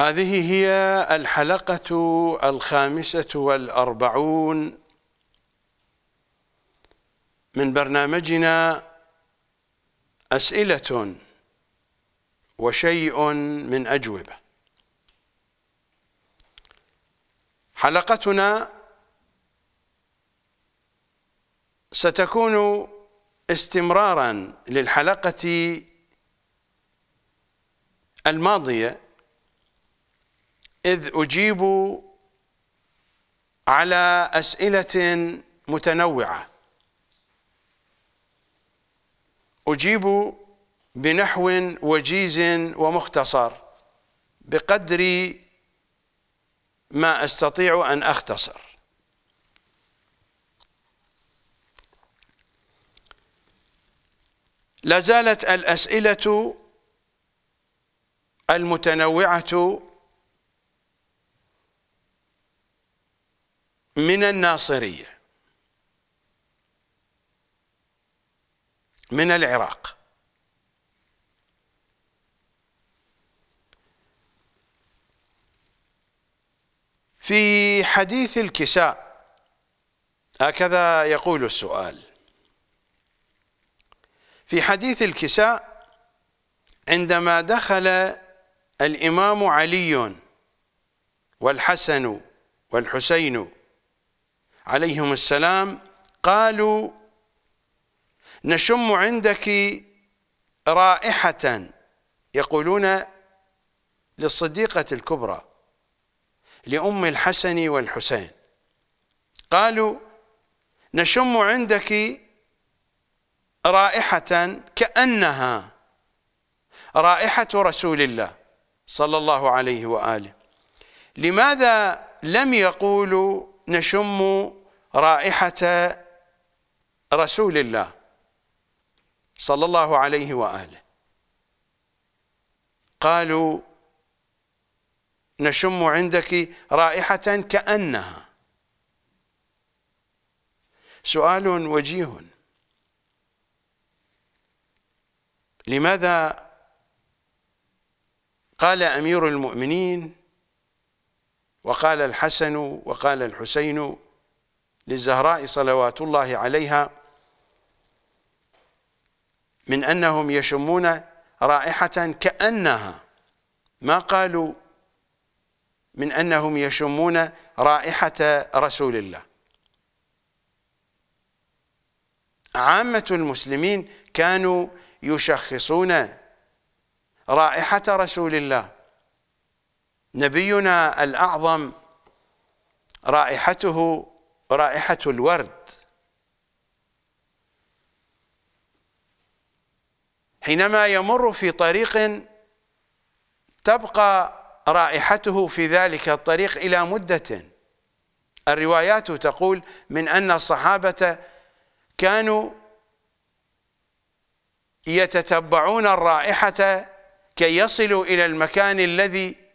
هذه هي الحلقة الخامسة والأربعون من برنامجنا أسئلة وشيء من أجوبة حلقتنا ستكون استمرارا للحلقة الماضية إذ أجيب على أسئلة متنوعة أجيب بنحو وجيز ومختصر بقدر ما أستطيع أن أختصر لازالت الأسئلة المتنوعة من الناصرية من العراق في حديث الكساء هكذا يقول السؤال في حديث الكساء عندما دخل الإمام علي والحسن والحسين عليهم السلام قالوا نشم عندك رائحة يقولون للصديقة الكبرى لأم الحسن والحسين قالوا نشم عندك رائحة كأنها رائحة رسول الله صلى الله عليه وآله لماذا لم يقولوا نشم رائحة رسول الله صلى الله عليه وآله قالوا نشم عندك رائحة كأنها سؤال وجيه لماذا قال أمير المؤمنين وقال الحسن وقال الحسين للزهراء صلوات الله عليها من أنهم يشمون رائحة كأنها ما قالوا من أنهم يشمون رائحة رسول الله عامة المسلمين كانوا يشخصون رائحة رسول الله نبينا الأعظم رائحته رائحة الورد حينما يمر في طريق تبقى رائحته في ذلك الطريق إلى مدة الروايات تقول من أن الصحابة كانوا يتتبعون الرائحة كي يصلوا إلى المكان الذي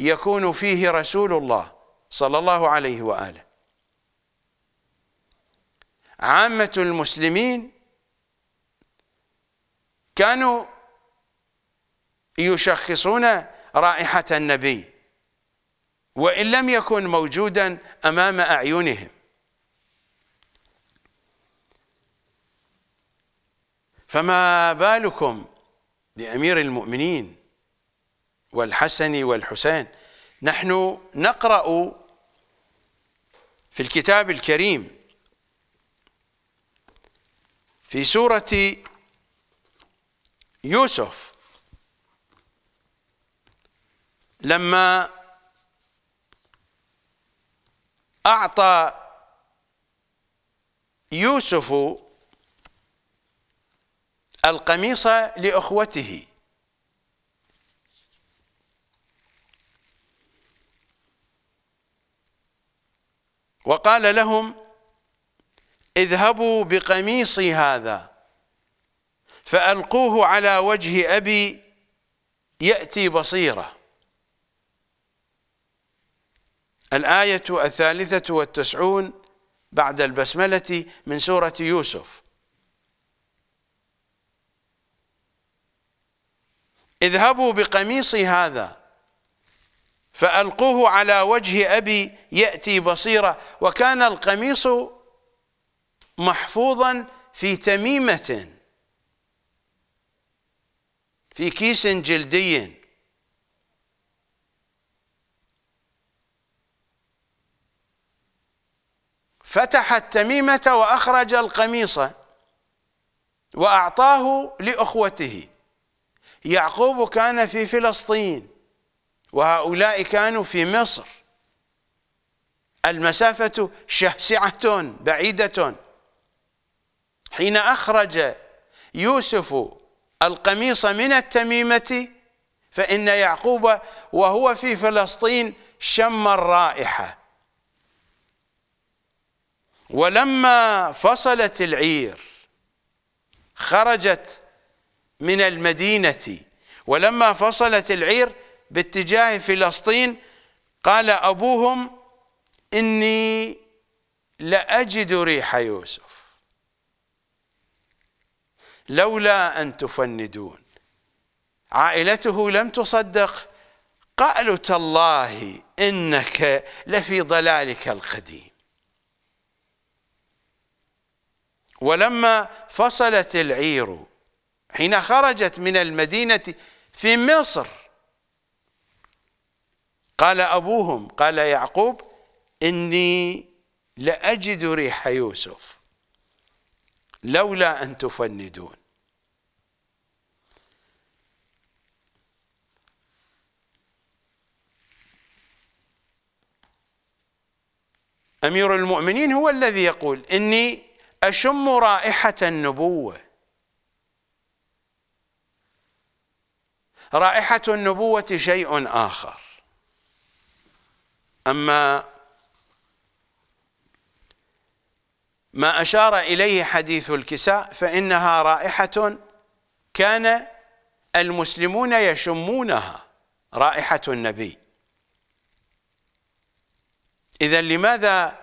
يكون فيه رسول الله صلى الله عليه وآله عامة المسلمين كانوا يشخصون رائحة النبي وإن لم يكن موجودا أمام أعينهم فما بالكم بأمير المؤمنين والحسن والحسين نحن نقرأ في الكتاب الكريم في سورة يوسف لما أعطى يوسف القميص لأخوته وقال لهم اذهبوا بقميصي هذا فألقوه على وجه أبي يأتي بصيرة الآية الثالثة والتسعون بعد البسملة من سورة يوسف اذهبوا بقميصي هذا فألقوه على وجه أبي يأتي بصيرة وكان القميص محفوظا في تميمة في كيس جلدي فتح التميمة وأخرج القميص وأعطاه لأخوته يعقوب كان في فلسطين وهؤلاء كانوا في مصر المسافة شاسعة بعيدة حين أخرج يوسف القميص من التميمة فإن يعقوب وهو في فلسطين شم الرائحة ولما فصلت العير خرجت من المدينة ولما فصلت العير باتجاه فلسطين قال أبوهم إني لأجد ريح يوسف لولا أن تفندون عائلته لم تصدق قالوا تالله إنك لفي ضلالك القديم ولما فصلت العير حين خرجت من المدينة في مصر قال أبوهم قال يعقوب إني لأجد ريح يوسف لولا أن تفندون أمير المؤمنين هو الذي يقول إني أشم رائحة النبوة رائحة النبوة شيء آخر أما ما أشار إليه حديث الكساء فإنها رائحة كان المسلمون يشمونها رائحة النبي إذا لماذا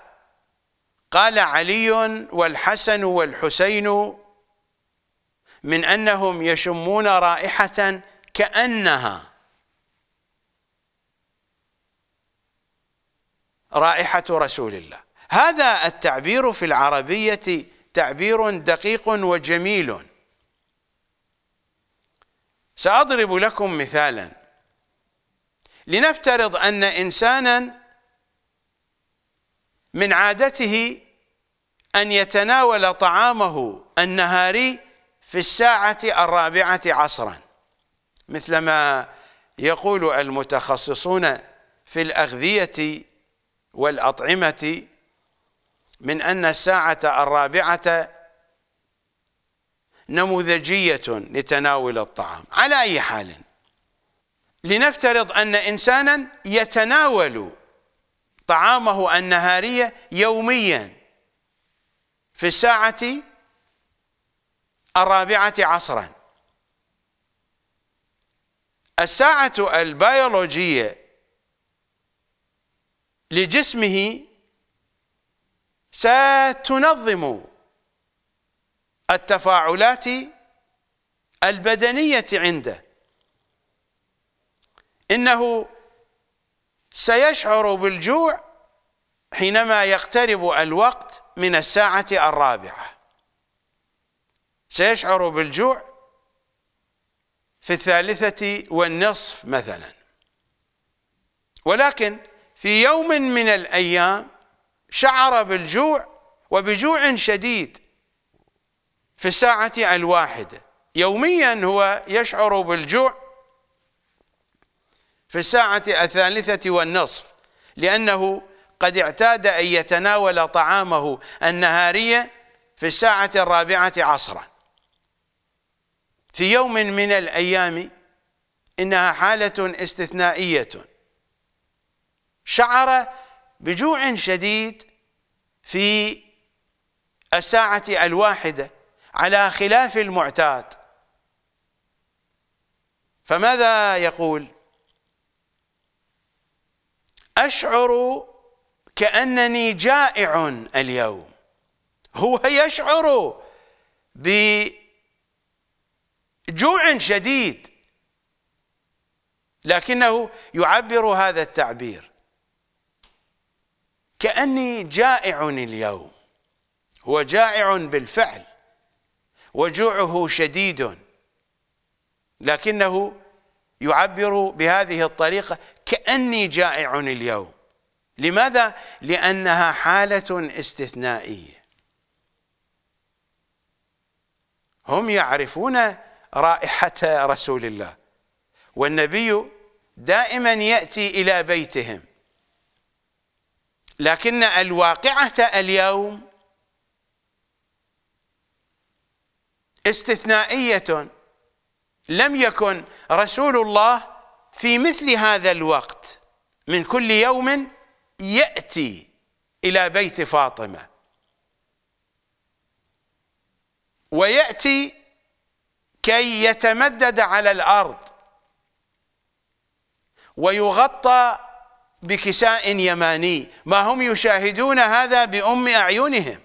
قال علي والحسن والحسين من أنهم يشمون رائحة كأنها رائحة رسول الله هذا التعبير في العربية تعبير دقيق وجميل سأضرب لكم مثالا لنفترض أن إنسانا من عادته أن يتناول طعامه النهاري في الساعة الرابعة عصرا مثلما يقول المتخصصون في الأغذية والأطعمة من أن الساعة الرابعة نموذجية لتناول الطعام على أي حال لنفترض أن إنسانا يتناول طعامه النهارية يوميا في الساعة الرابعة عصرا الساعة البيولوجية لجسمه ستنظم التفاعلات البدنية عنده إنه سيشعر بالجوع حينما يقترب الوقت من الساعة الرابعة سيشعر بالجوع في الثالثة والنصف مثلا ولكن في يوم من الأيام شعر بالجوع وبجوع شديد في الساعة الواحدة يوميا هو يشعر بالجوع في الساعة الثالثة والنصف لأنه قد اعتاد أن يتناول طعامه النهارية في الساعة الرابعة عصرا في يوم من الأيام إنها حالة استثنائية شعر بجوع شديد في الساعة الواحدة على خلاف المعتاد فماذا يقول أشعر كأنني جائع اليوم هو يشعر بجوع شديد لكنه يعبر هذا التعبير كأني جائع اليوم هو جائع بالفعل وجوعه شديد لكنه يعبر بهذه الطريقة كأني جائع اليوم لماذا؟ لأنها حالة استثنائية هم يعرفون رائحة رسول الله والنبي دائما يأتي إلى بيتهم لكن الواقعة اليوم استثنائية لم يكن رسول الله في مثل هذا الوقت من كل يوم يأتي إلى بيت فاطمة ويأتي كي يتمدد على الأرض ويغطى بكساء يماني ما هم يشاهدون هذا بأم أعينهم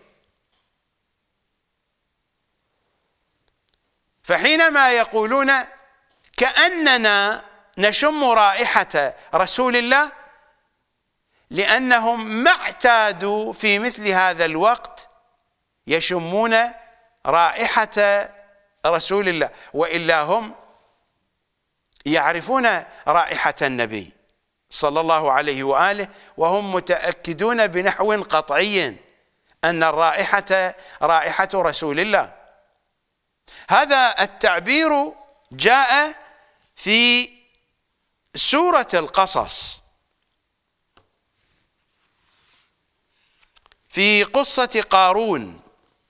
فحينما يقولون كأننا نشم رائحة رسول الله لأنهم ما اعتادوا في مثل هذا الوقت يشمون رائحة رسول الله وإلا هم يعرفون رائحة النبي صلى الله عليه واله وهم متاكدون بنحو قطعي ان الرائحه رائحه رسول الله هذا التعبير جاء في سوره القصص في قصه قارون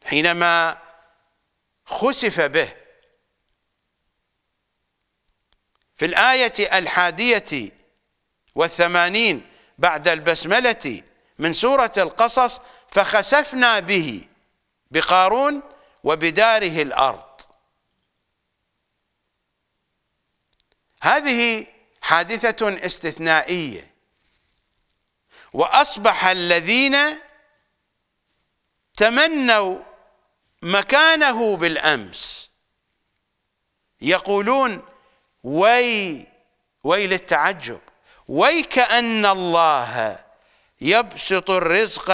حينما خسف به في الايه الحاديه والثمانين بعد البسملة من سورة القصص فخسفنا به بقارون وبداره الأرض هذه حادثة استثنائية وأصبح الذين تمنوا مكانه بالأمس يقولون وي ويل التعجب ويكأن الله يبسط الرزق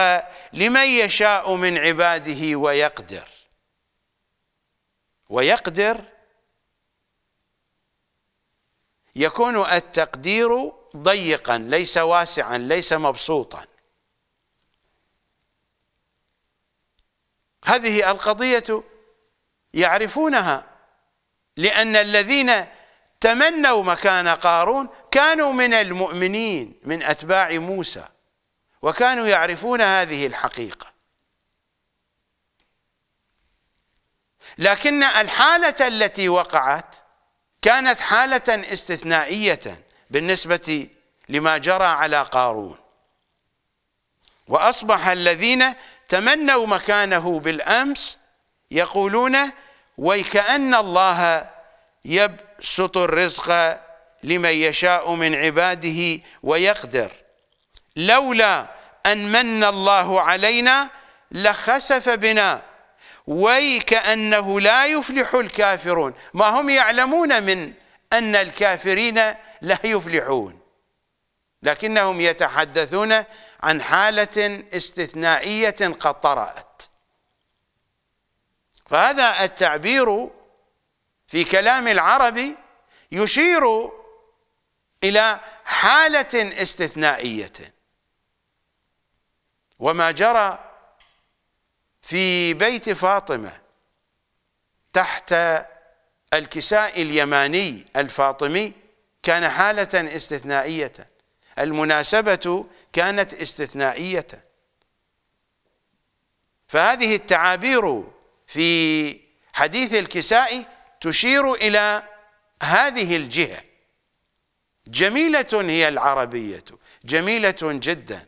لمن يشاء من عباده ويقدر ويقدر يكون التقدير ضيقا ليس واسعا ليس مبسوطا هذه القضية يعرفونها لأن الذين تمنوا مكان قارون كانوا من المؤمنين من أتباع موسى وكانوا يعرفون هذه الحقيقة لكن الحالة التي وقعت كانت حالة استثنائية بالنسبة لما جرى على قارون وأصبح الذين تمنوا مكانه بالأمس يقولون ويكأن الله يبسط الرزق لمن يشاء من عباده ويقدر لولا أن من الله علينا لخسف بنا وي كأنه لا يفلح الكافرون ما هم يعلمون من أن الكافرين لا يفلحون لكنهم يتحدثون عن حالة استثنائية قد طرأت فهذا التعبير في كلام العربي يشير إلى حالة استثنائية وما جرى في بيت فاطمة تحت الكساء اليماني الفاطمي كان حالة استثنائية المناسبة كانت استثنائية فهذه التعابير في حديث الكسائي تشير إلى هذه الجهة جميلة هي العربية جميلة جدا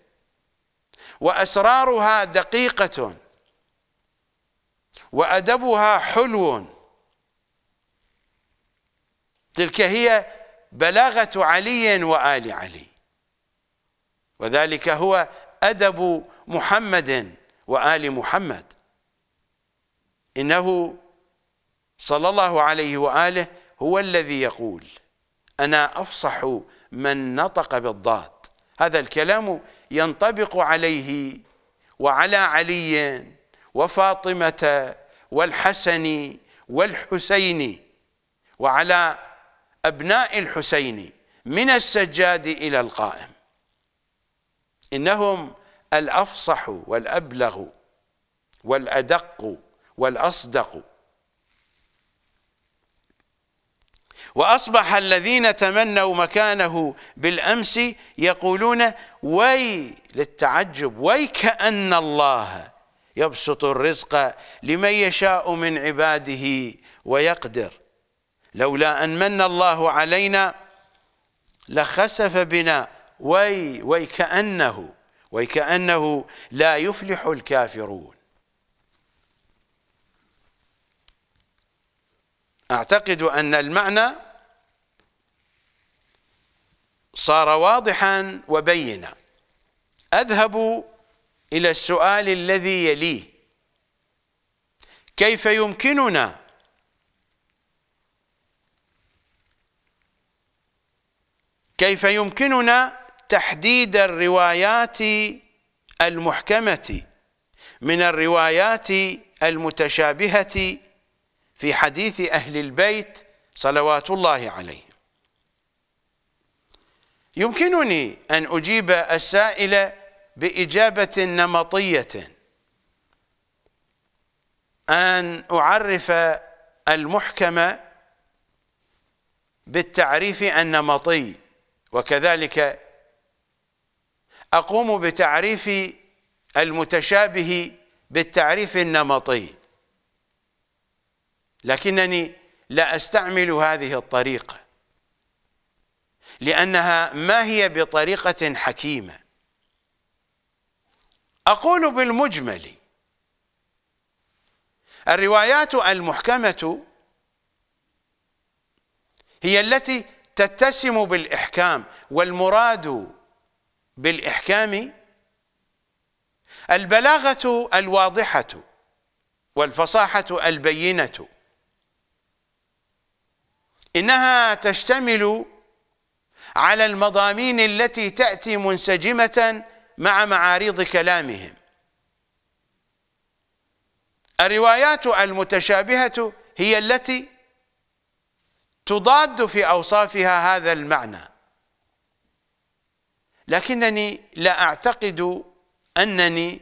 وأسرارها دقيقة وأدبها حلو تلك هي بلاغة علي وآل علي وذلك هو أدب محمد وآل محمد إنه صلى الله عليه وآله هو الذي يقول أنا أفصح من نطق بالضاد هذا الكلام ينطبق عليه وعلى علي وفاطمة والحسن والحسين وعلى أبناء الحسين من السجاد إلى القائم إنهم الأفصح والأبلغ والأدق والأصدق وأصبح الذين تمنوا مكانه بالأمس يقولون وي للتعجب وي كأن الله يبسط الرزق لمن يشاء من عباده ويقدر لولا أن من الله علينا لخسف بنا وي وي كأنه وي كأنه لا يفلح الكافرون أعتقد أن المعنى صار واضحا وبينا أذهب إلى السؤال الذي يليه كيف يمكننا كيف يمكننا تحديد الروايات المحكمة من الروايات المتشابهة في حديث أهل البيت صلوات الله عليهم يمكنني أن أجيب السائل بإجابة نمطية أن أعرف المحكم بالتعريف النمطي وكذلك أقوم بتعريف المتشابه بالتعريف النمطي لكنني لا أستعمل هذه الطريقة لأنها ما هي بطريقة حكيمة أقول بالمجمل الروايات المحكمة هي التي تتسم بالإحكام والمراد بالإحكام البلاغة الواضحة والفصاحة البينة إنها تشتمل على المضامين التي تأتي منسجمة مع معاريض كلامهم الروايات المتشابهة هي التي تضاد في أوصافها هذا المعنى لكنني لا أعتقد أنني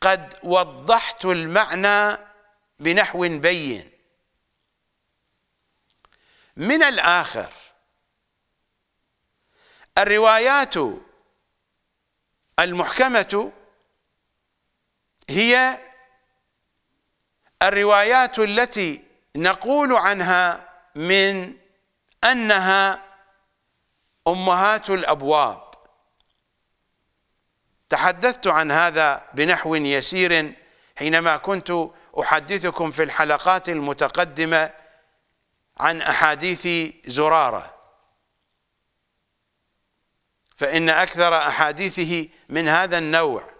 قد وضحت المعنى بنحو بين من الآخر الروايات المحكمة هي الروايات التي نقول عنها من أنها أمهات الأبواب تحدثت عن هذا بنحو يسير حينما كنت أحدثكم في الحلقات المتقدمة عن أحاديث زرارة فإن أكثر أحاديثه من هذا النوع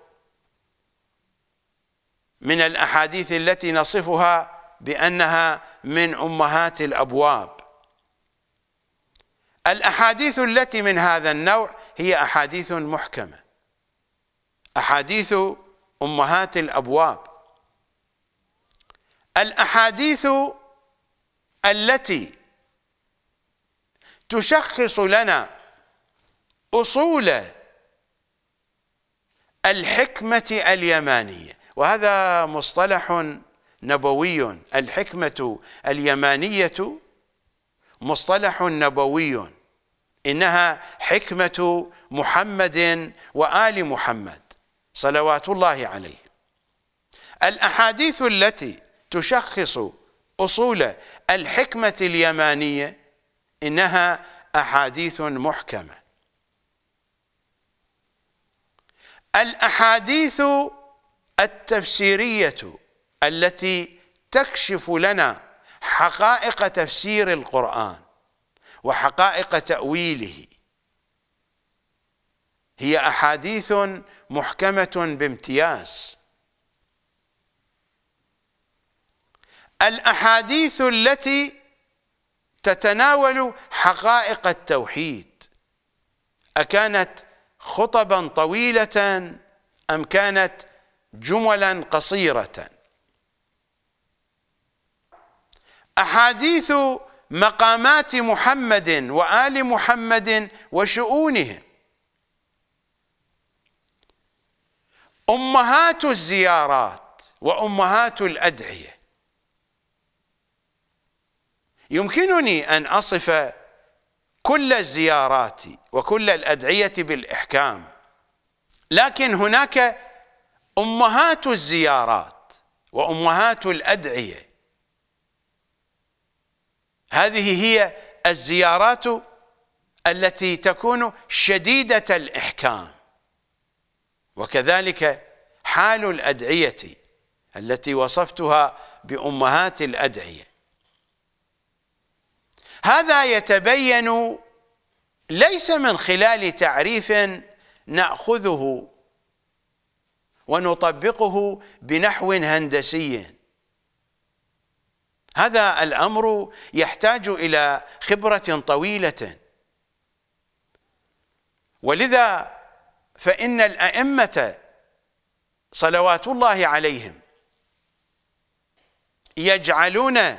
من الأحاديث التي نصفها بأنها من أمهات الأبواب الأحاديث التي من هذا النوع هي أحاديث محكمة أحاديث أمهات الأبواب الأحاديث التي تشخص لنا أصول الحكمة اليمانية وهذا مصطلح نبوي الحكمة اليمانية مصطلح نبوي إنها حكمة محمد وآل محمد صلوات الله عليه الأحاديث التي تشخص أصول الحكمة اليمانية إنها أحاديث محكمة الأحاديث التفسيرية التي تكشف لنا حقائق تفسير القرآن وحقائق تأويله هي أحاديث محكمة بامتياز الأحاديث التي تتناول حقائق التوحيد أكانت خطبا طويلة أم كانت جملا قصيرة أحاديث مقامات محمد وآل محمد وشؤونهم أمهات الزيارات وأمهات الأدعية يمكنني أن أصف كل الزيارات وكل الأدعية بالإحكام لكن هناك أمهات الزيارات وأمهات الأدعية هذه هي الزيارات التي تكون شديدة الإحكام وكذلك حال الأدعية التي وصفتها بأمهات الأدعية هذا يتبين ليس من خلال تعريف ناخذه ونطبقه بنحو هندسي هذا الامر يحتاج الى خبره طويله ولذا فان الائمه صلوات الله عليهم يجعلون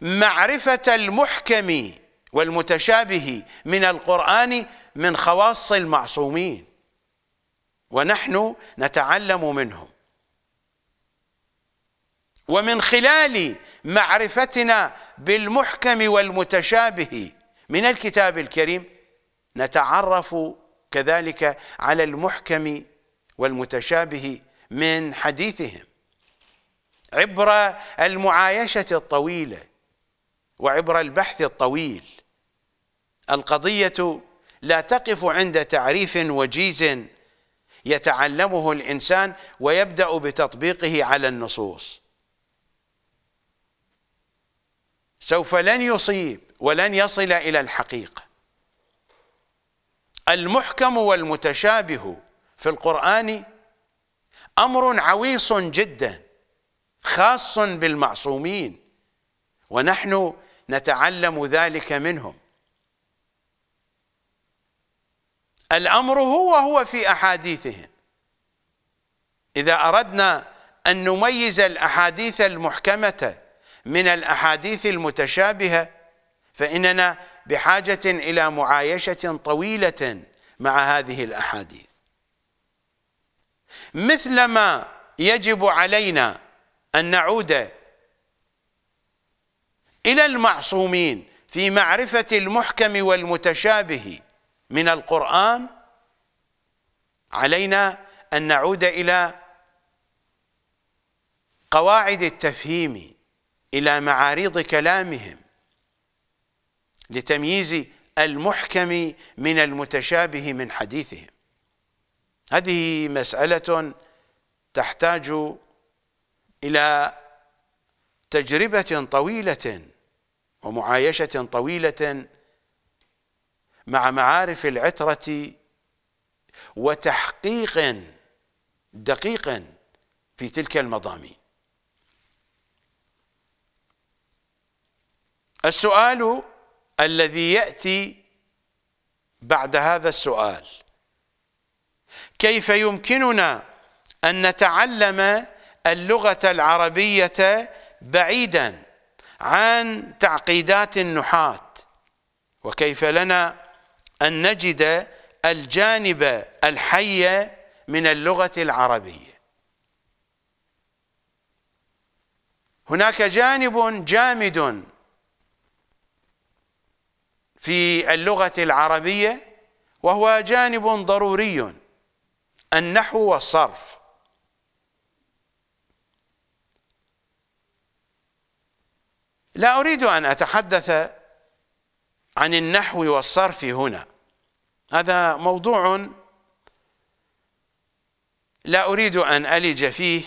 معرفة المحكم والمتشابه من القرآن من خواص المعصومين ونحن نتعلم منهم ومن خلال معرفتنا بالمحكم والمتشابه من الكتاب الكريم نتعرف كذلك على المحكم والمتشابه من حديثهم عبر المعايشة الطويلة وعبر البحث الطويل القضية لا تقف عند تعريف وجيز يتعلمه الإنسان ويبدأ بتطبيقه على النصوص سوف لن يصيب ولن يصل إلى الحقيقة المحكم والمتشابه في القرآن أمر عويص جدا خاص بالمعصومين ونحن نتعلم ذلك منهم الأمر هو هو في أحاديثهم إذا أردنا أن نميز الأحاديث المحكمة من الأحاديث المتشابهة فإننا بحاجة إلى معايشة طويلة مع هذه الأحاديث مثلما يجب علينا أن نعود إلى المعصومين في معرفة المحكم والمتشابه من القرآن علينا أن نعود إلى قواعد التفهيم إلى معاريض كلامهم لتمييز المحكم من المتشابه من حديثهم هذه مسألة تحتاج إلى تجربة طويلة ومعايشة طويلة مع معارف العترة وتحقيق دقيق في تلك المضامين السؤال الذي يأتي بعد هذا السؤال كيف يمكننا أن نتعلم اللغة العربية بعيدا عن تعقيدات النحاة وكيف لنا أن نجد الجانب الحي من اللغة العربية هناك جانب جامد في اللغة العربية وهو جانب ضروري النحو والصرف لا أريد أن أتحدث عن النحو والصرف هنا هذا موضوع لا أريد أن ألج فيه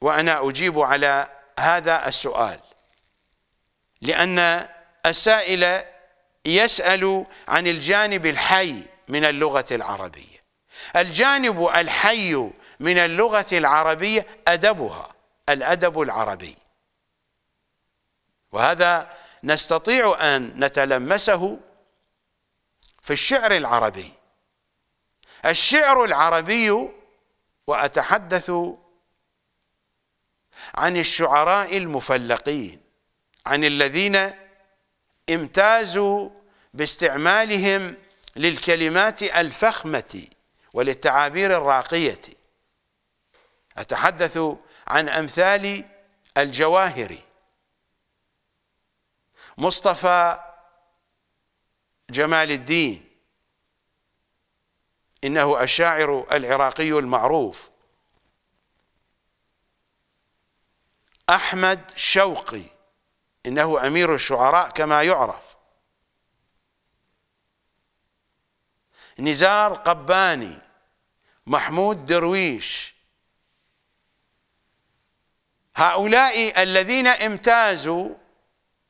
وأنا أجيب على هذا السؤال لأن السائل يسأل عن الجانب الحي من اللغة العربية الجانب الحي من اللغة العربية أدبها الأدب العربي وهذا نستطيع أن نتلمسه في الشعر العربي الشعر العربي وأتحدث عن الشعراء المفلقين عن الذين امتازوا باستعمالهم للكلمات الفخمة وللتعابير الراقية أتحدث عن أمثال الجواهري مصطفى جمال الدين إنه الشاعر العراقي المعروف أحمد شوقي إنه أمير الشعراء كما يعرف نزار قباني محمود درويش هؤلاء الذين امتازوا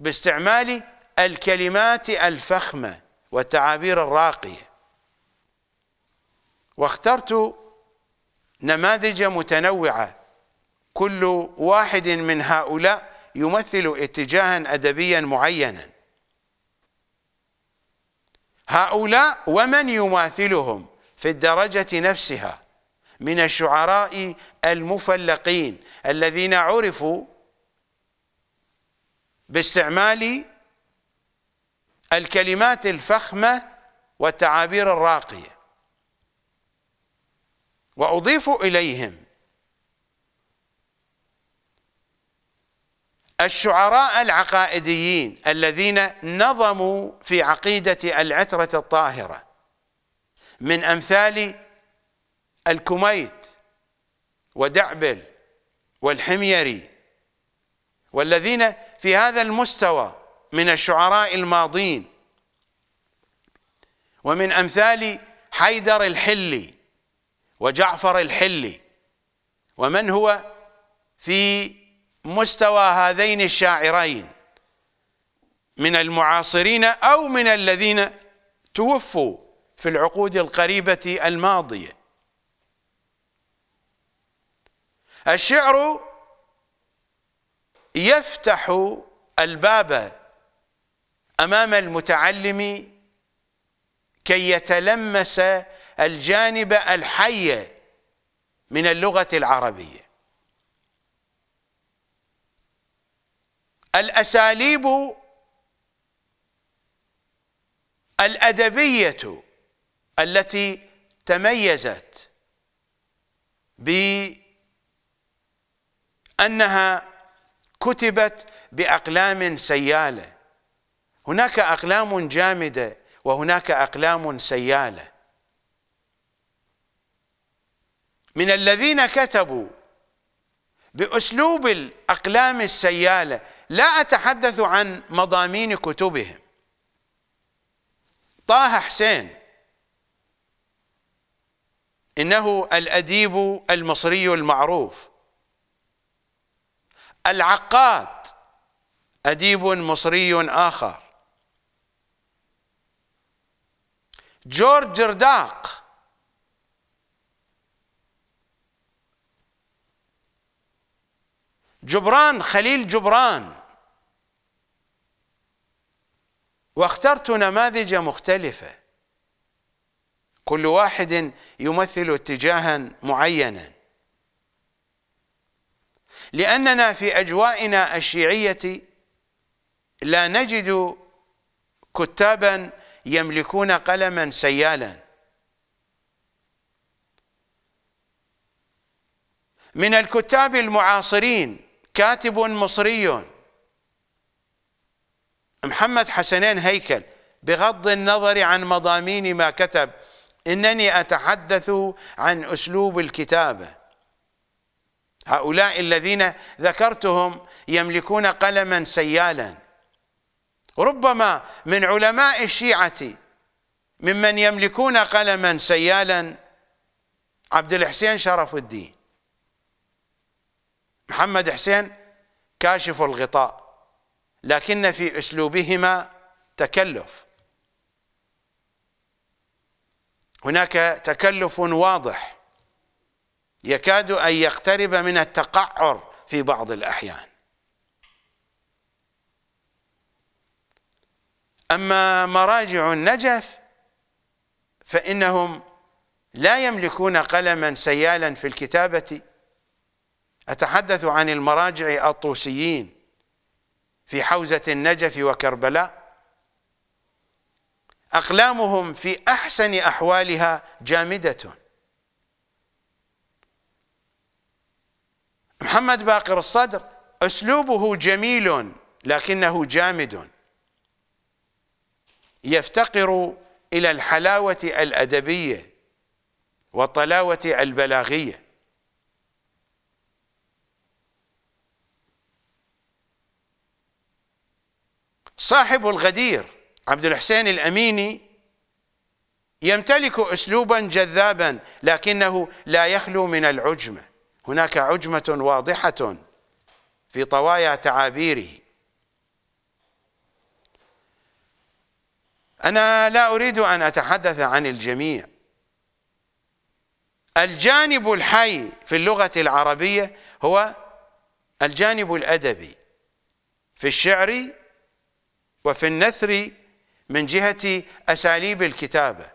باستعمال الكلمات الفخمة والتعابير الراقية واخترت نماذج متنوعة كل واحد من هؤلاء يمثل اتجاها أدبيا معينا هؤلاء ومن يماثلهم في الدرجة نفسها من الشعراء المفلقين الذين عرفوا باستعمال الكلمات الفخمة والتعابير الراقية وأضيف إليهم الشعراء العقائديين الذين نظموا في عقيدة العترة الطاهرة من أمثال الكميت ودعبل والحميري والذين في هذا المستوى من الشعراء الماضين ومن أمثال حيدر الحلي وجعفر الحلي ومن هو في مستوى هذين الشاعرين من المعاصرين أو من الذين توفوا في العقود القريبة الماضية الشعر يفتح الباب امام المتعلم كي يتلمس الجانب الحي من اللغه العربيه الاساليب الادبيه التي تميزت بانها كتبت باقلام سياله هناك اقلام جامده وهناك اقلام سياله من الذين كتبوا باسلوب الاقلام السياله لا اتحدث عن مضامين كتبهم طه حسين انه الاديب المصري المعروف العقاد أديب مصري آخر جورج جرداق جبران خليل جبران واخترت نماذج مختلفة كل واحد يمثل اتجاها معينا لأننا في أجوائنا الشيعية لا نجد كتابا يملكون قلما سيالا من الكتاب المعاصرين كاتب مصري محمد حسنين هيكل بغض النظر عن مضامين ما كتب إنني أتحدث عن أسلوب الكتابة هؤلاء الذين ذكرتهم يملكون قلما سيالا ربما من علماء الشيعة ممن يملكون قلما سيالا عبد الحسين شرف الدين محمد حسين كاشف الغطاء لكن في اسلوبهما تكلف هناك تكلف واضح يكاد أن يقترب من التقعر في بعض الأحيان أما مراجع النجف فإنهم لا يملكون قلما سيالا في الكتابة أتحدث عن المراجع الطوسيين في حوزة النجف وكربلاء أقلامهم في أحسن أحوالها جامدة محمد باقر الصدر أسلوبه جميل لكنه جامد يفتقر إلى الحلاوة الأدبية والطلاوة البلاغية صاحب الغدير عبد الحسين الأميني يمتلك أسلوبا جذابا لكنه لا يخلو من العجمة هناك عجمة واضحة في طوايا تعابيره أنا لا أريد أن أتحدث عن الجميع الجانب الحي في اللغة العربية هو الجانب الأدبي في الشعر وفي النثر من جهة أساليب الكتابة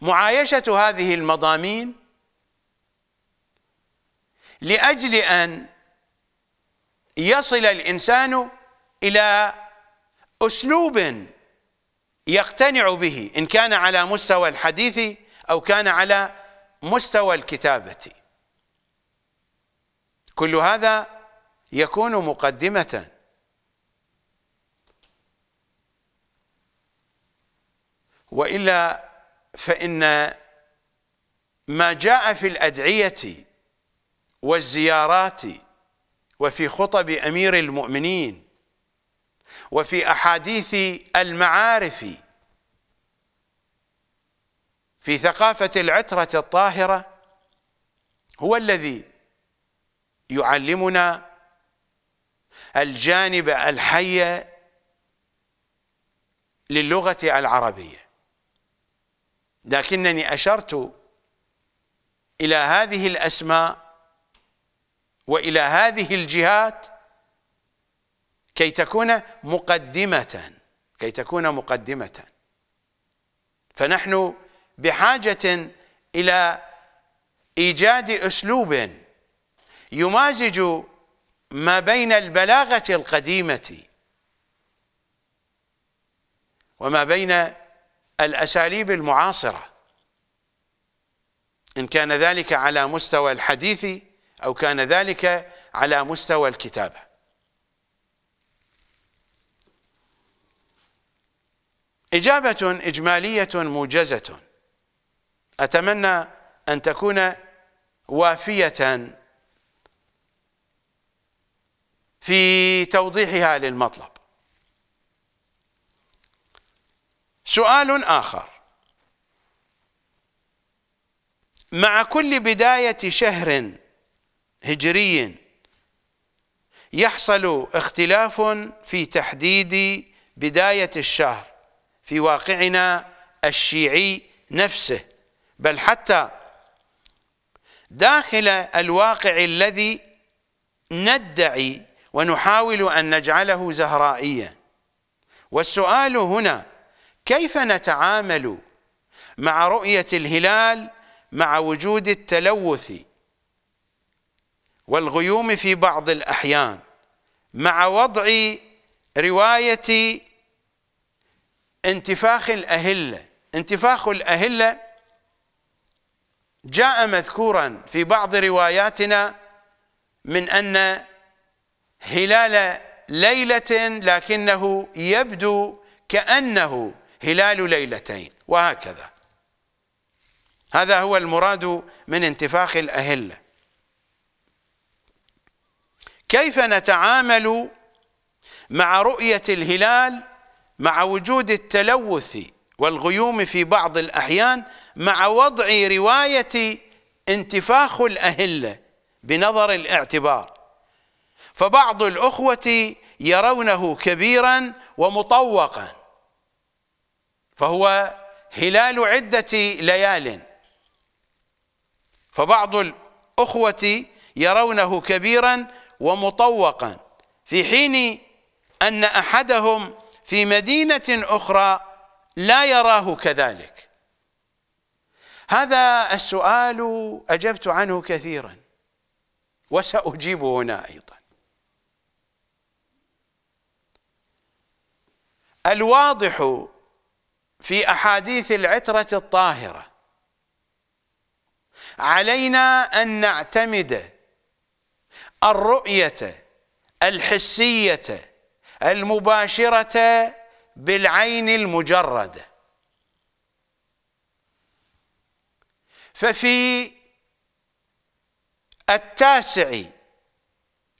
معايشة هذه المضامين لأجل أن يصل الإنسان إلى أسلوب يقتنع به إن كان على مستوى الحديث أو كان على مستوى الكتابة كل هذا يكون مقدمة وإلا فإن ما جاء في الأدعية والزيارات وفي خطب امير المؤمنين وفي احاديث المعارف في ثقافه العتره الطاهره هو الذي يعلمنا الجانب الحي للغه العربيه لكنني اشرت الى هذه الاسماء والى هذه الجهات كي تكون مقدمه كي تكون مقدمه فنحن بحاجه الى ايجاد اسلوب يمازج ما بين البلاغه القديمه وما بين الاساليب المعاصره ان كان ذلك على مستوى الحديث أو كان ذلك على مستوى الكتابة إجابة إجمالية موجزة أتمنى أن تكون وافية في توضيحها للمطلب سؤال آخر مع كل بداية شهر هجري يحصل اختلاف في تحديد بداية الشهر في واقعنا الشيعي نفسه بل حتى داخل الواقع الذي ندعي ونحاول أن نجعله زهرائيا والسؤال هنا كيف نتعامل مع رؤية الهلال مع وجود التلوث والغيوم في بعض الأحيان مع وضع رواية انتفاخ الأهلة انتفاخ الأهلة جاء مذكورا في بعض رواياتنا من أن هلال ليلة لكنه يبدو كأنه هلال ليلتين وهكذا هذا هو المراد من انتفاخ الأهلة كيف نتعامل مع رؤية الهلال مع وجود التلوث والغيوم في بعض الأحيان مع وضع رواية انتفاخ الأهلة بنظر الاعتبار فبعض الأخوة يرونه كبيرا ومطوقا فهو هلال عدة ليال فبعض الأخوة يرونه كبيرا ومطوقا في حين أن أحدهم في مدينة أخرى لا يراه كذلك هذا السؤال أجبت عنه كثيرا وسأجيب هنا أيضا الواضح في أحاديث العترة الطاهرة علينا أن نعتمد الرؤية الحسية المباشرة بالعين المجردة ففي التاسع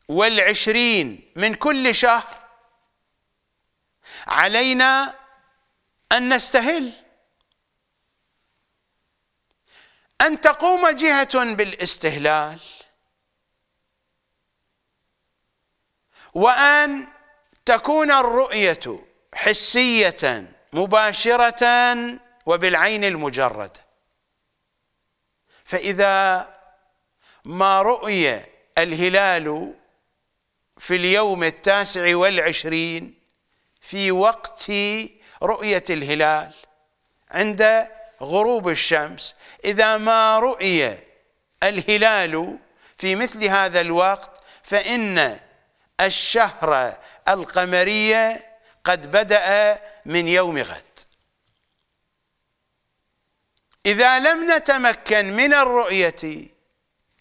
والعشرين من كل شهر علينا أن نستهل أن تقوم جهة بالاستهلال وأن تكون الرؤية حسية مباشرة وبالعين المجردة فإذا ما رؤي الهلال في اليوم التاسع والعشرين في وقت رؤية الهلال عند غروب الشمس إذا ما رؤي الهلال في مثل هذا الوقت فإن الشهرة القمرية قد بدأ من يوم غد إذا لم نتمكن من الرؤية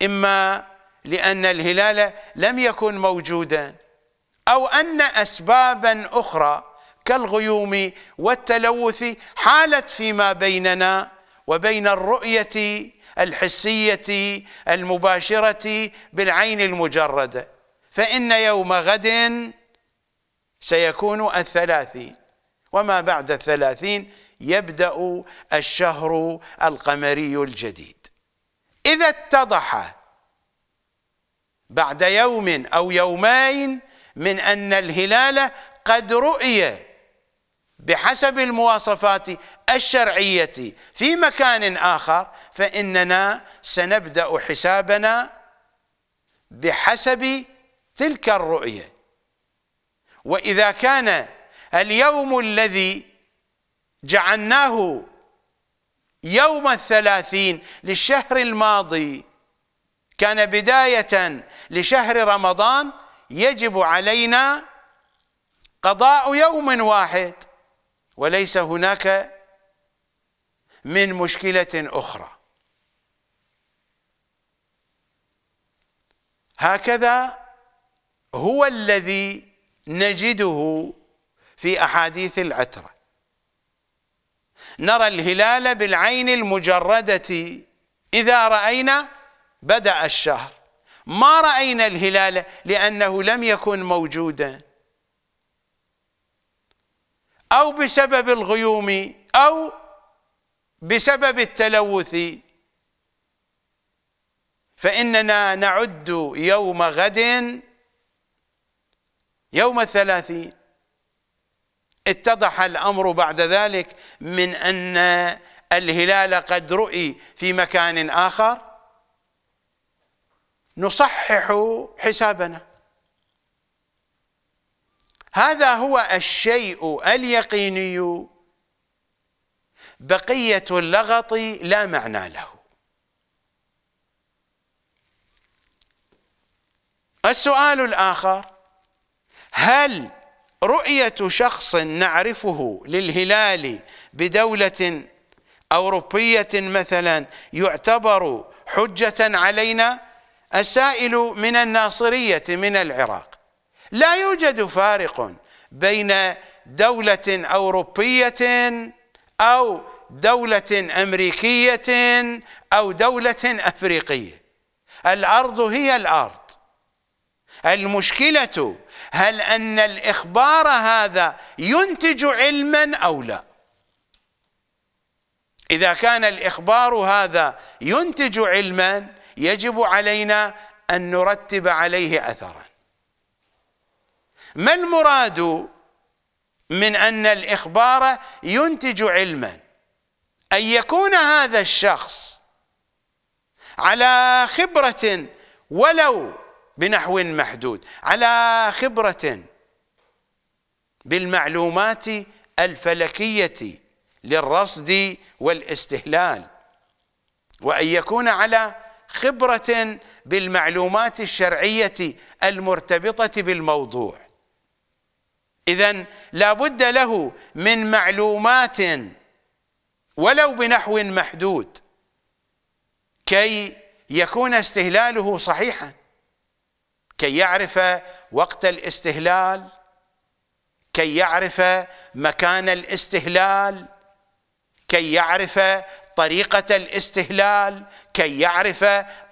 إما لأن الهلال لم يكن موجودا أو أن أسبابا أخرى كالغيوم والتلوث حالت فيما بيننا وبين الرؤية الحسية المباشرة بالعين المجردة فإن يوم غد سيكون الثلاثين وما بعد الثلاثين يبدأ الشهر القمري الجديد إذا اتضح بعد يوم أو يومين من أن الهلال قد رؤي بحسب المواصفات الشرعية في مكان آخر فإننا سنبدأ حسابنا بحسب تلك الرؤية وإذا كان اليوم الذي جعلناه يوم الثلاثين للشهر الماضي كان بداية لشهر رمضان يجب علينا قضاء يوم واحد وليس هناك من مشكلة أخرى هكذا هو الذي نجده في أحاديث العترة نرى الهلال بالعين المجردة إذا رأينا بدأ الشهر ما رأينا الهلال لأنه لم يكن موجودا أو بسبب الغيوم أو بسبب التلوث فإننا نعد يوم غد يوم الثلاثين اتضح الأمر بعد ذلك من أن الهلال قد رؤي في مكان آخر نصحح حسابنا هذا هو الشيء اليقيني بقية اللغط لا معنى له السؤال الآخر هل رؤية شخص نعرفه للهلال بدولة أوروبية مثلا يعتبر حجة علينا السائل من الناصرية من العراق لا يوجد فارق بين دولة أوروبية أو دولة أمريكية أو دولة أفريقية الأرض هي الأرض المشكلة هل أن الإخبار هذا ينتج علما أو لا إذا كان الإخبار هذا ينتج علما يجب علينا أن نرتب عليه أثرا ما المراد من أن الإخبار ينتج علما أن يكون هذا الشخص على خبرة ولو بنحو محدود على خبرة بالمعلومات الفلكية للرصد والاستهلال وأن يكون على خبرة بالمعلومات الشرعية المرتبطة بالموضوع إذا لابد له من معلومات ولو بنحو محدود كي يكون استهلاله صحيحاً كي يعرف وقت الاستهلال كي يعرف مكان الاستهلال كي يعرف طريقة الاستهلال كي يعرف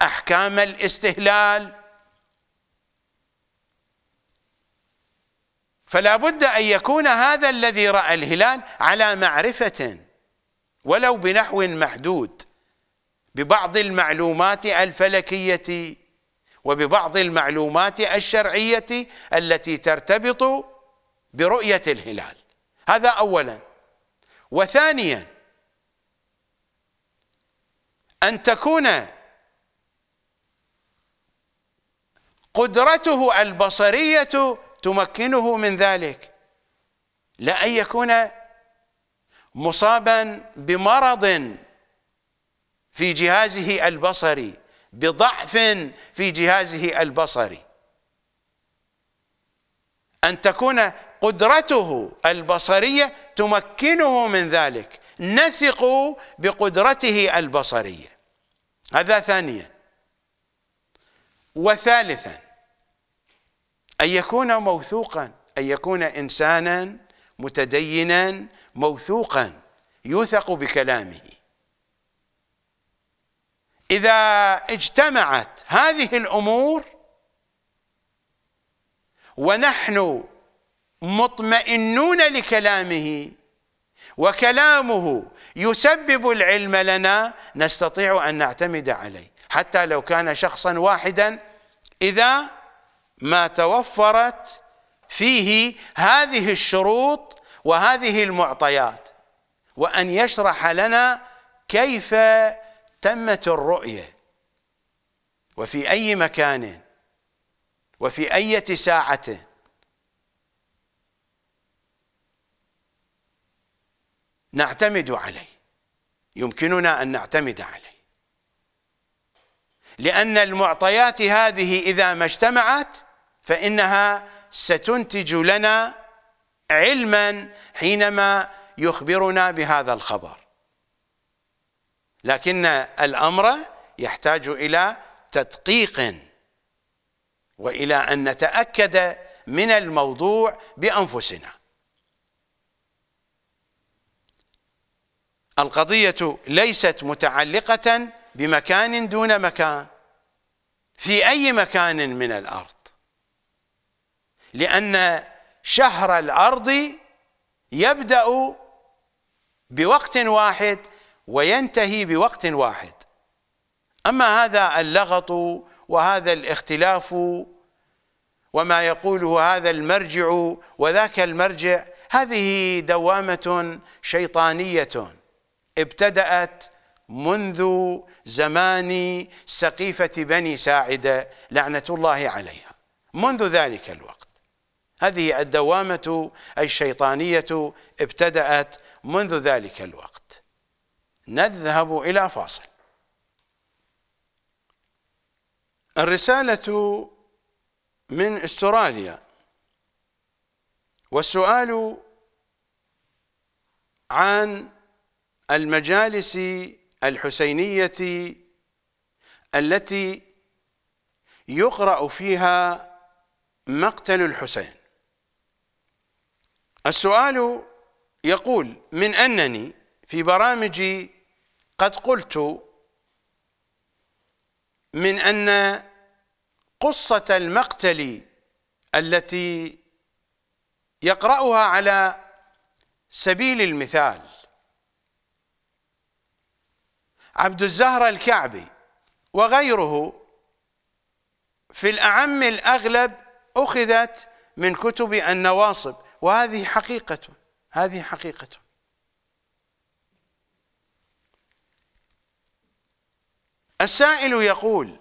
أحكام الاستهلال فلا بد أن يكون هذا الذي رأى الهلال على معرفة ولو بنحو محدود ببعض المعلومات الفلكية وببعض المعلومات الشرعية التي ترتبط برؤية الهلال هذا أولا وثانيا أن تكون قدرته البصرية تمكنه من ذلك لا أن يكون مصابا بمرض في جهازه البصري بضعف في جهازه البصري أن تكون قدرته البصرية تمكنه من ذلك نثق بقدرته البصرية هذا ثانيا وثالثا أن يكون موثوقا أن يكون إنسانا متدينا موثوقا يوثق بكلامه إذا اجتمعت هذه الأمور ونحن مطمئنون لكلامه وكلامه يسبب العلم لنا نستطيع أن نعتمد عليه حتى لو كان شخصا واحدا إذا ما توفرت فيه هذه الشروط وهذه المعطيات وأن يشرح لنا كيف تمت الرؤية وفي أي مكان وفي أي ساعة نعتمد عليه يمكننا أن نعتمد عليه لأن المعطيات هذه إذا ما اجتمعت فإنها ستنتج لنا علما حينما يخبرنا بهذا الخبر لكن الأمر يحتاج إلى تدقيق وإلى أن نتأكد من الموضوع بأنفسنا القضية ليست متعلقة بمكان دون مكان في أي مكان من الأرض لأن شهر الأرض يبدأ بوقت واحد وينتهي بوقت واحد أما هذا اللغط وهذا الاختلاف وما يقوله هذا المرجع وذاك المرجع هذه دوامة شيطانية ابتدأت منذ زمان سقيفة بني ساعدة لعنة الله عليها منذ ذلك الوقت هذه الدوامة الشيطانية ابتدأت منذ ذلك الوقت نذهب إلى فاصل الرسالة من استراليا والسؤال عن المجالس الحسينية التي يقرأ فيها مقتل الحسين السؤال يقول من أنني في برامجي قد قلت من أن قصة المقتل التي يقرأها على سبيل المثال عبد الزهر الكعبي وغيره في الأعم الأغلب أخذت من كتب النواصب وهذه حقيقة هذه حقيقة السائل يقول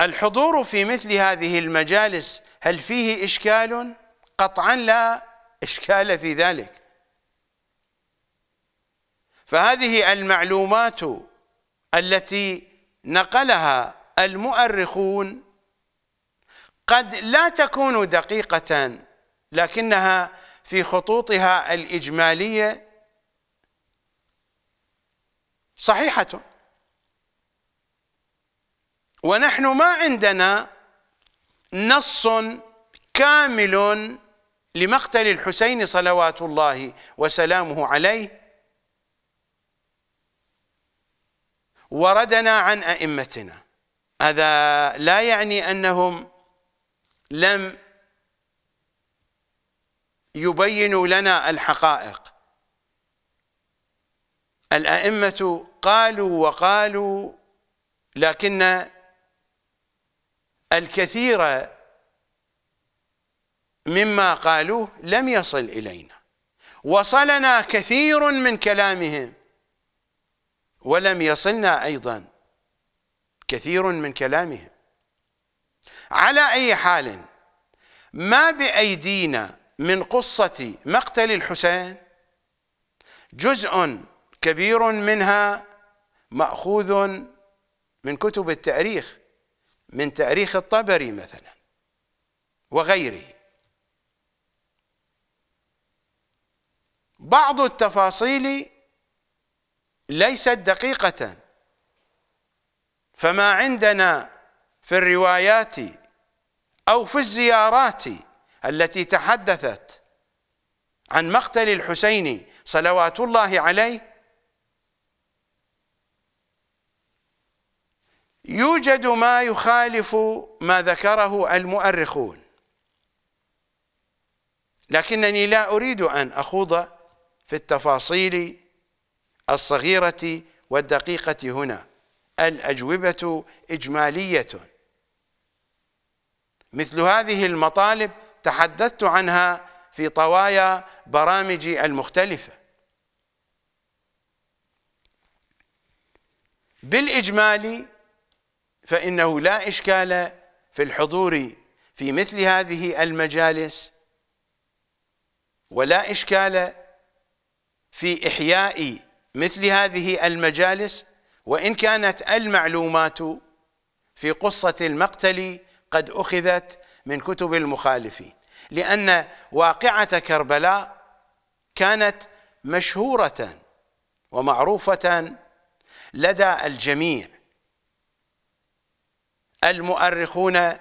الحضور في مثل هذه المجالس هل فيه إشكال؟ قطعا لا إشكال في ذلك فهذه المعلومات التي نقلها المؤرخون قد لا تكون دقيقة لكنها في خطوطها الإجمالية صحيحة ونحن ما عندنا نص كامل لمقتل الحسين صلوات الله وسلامه عليه وردنا عن أئمتنا هذا لا يعني أنهم لم يبينوا لنا الحقائق الأئمة قالوا وقالوا لكن الكثير مما قالوه لم يصل إلينا وصلنا كثير من كلامهم ولم يصلنا أيضا كثير من كلامهم على أي حال ما بأيدينا من قصة مقتل الحسين جزء كبير منها مأخوذ من كتب التاريخ من تاريخ الطبري مثلا وغيره بعض التفاصيل ليست دقيقة فما عندنا في الروايات أو في الزيارات التي تحدثت عن مقتل الحسين صلوات الله عليه يوجد ما يخالف ما ذكره المؤرخون لكنني لا أريد أن أخوض في التفاصيل الصغيرة والدقيقة هنا الأجوبة إجمالية مثل هذه المطالب تحدثت عنها في طوايا برامجي المختلفة بالإجمالي فإنه لا إشكال في الحضور في مثل هذه المجالس ولا إشكال في إحياء مثل هذه المجالس وإن كانت المعلومات في قصة المقتل قد أخذت من كتب المخالفين لأن واقعة كربلاء كانت مشهورة ومعروفة لدى الجميع المؤرخون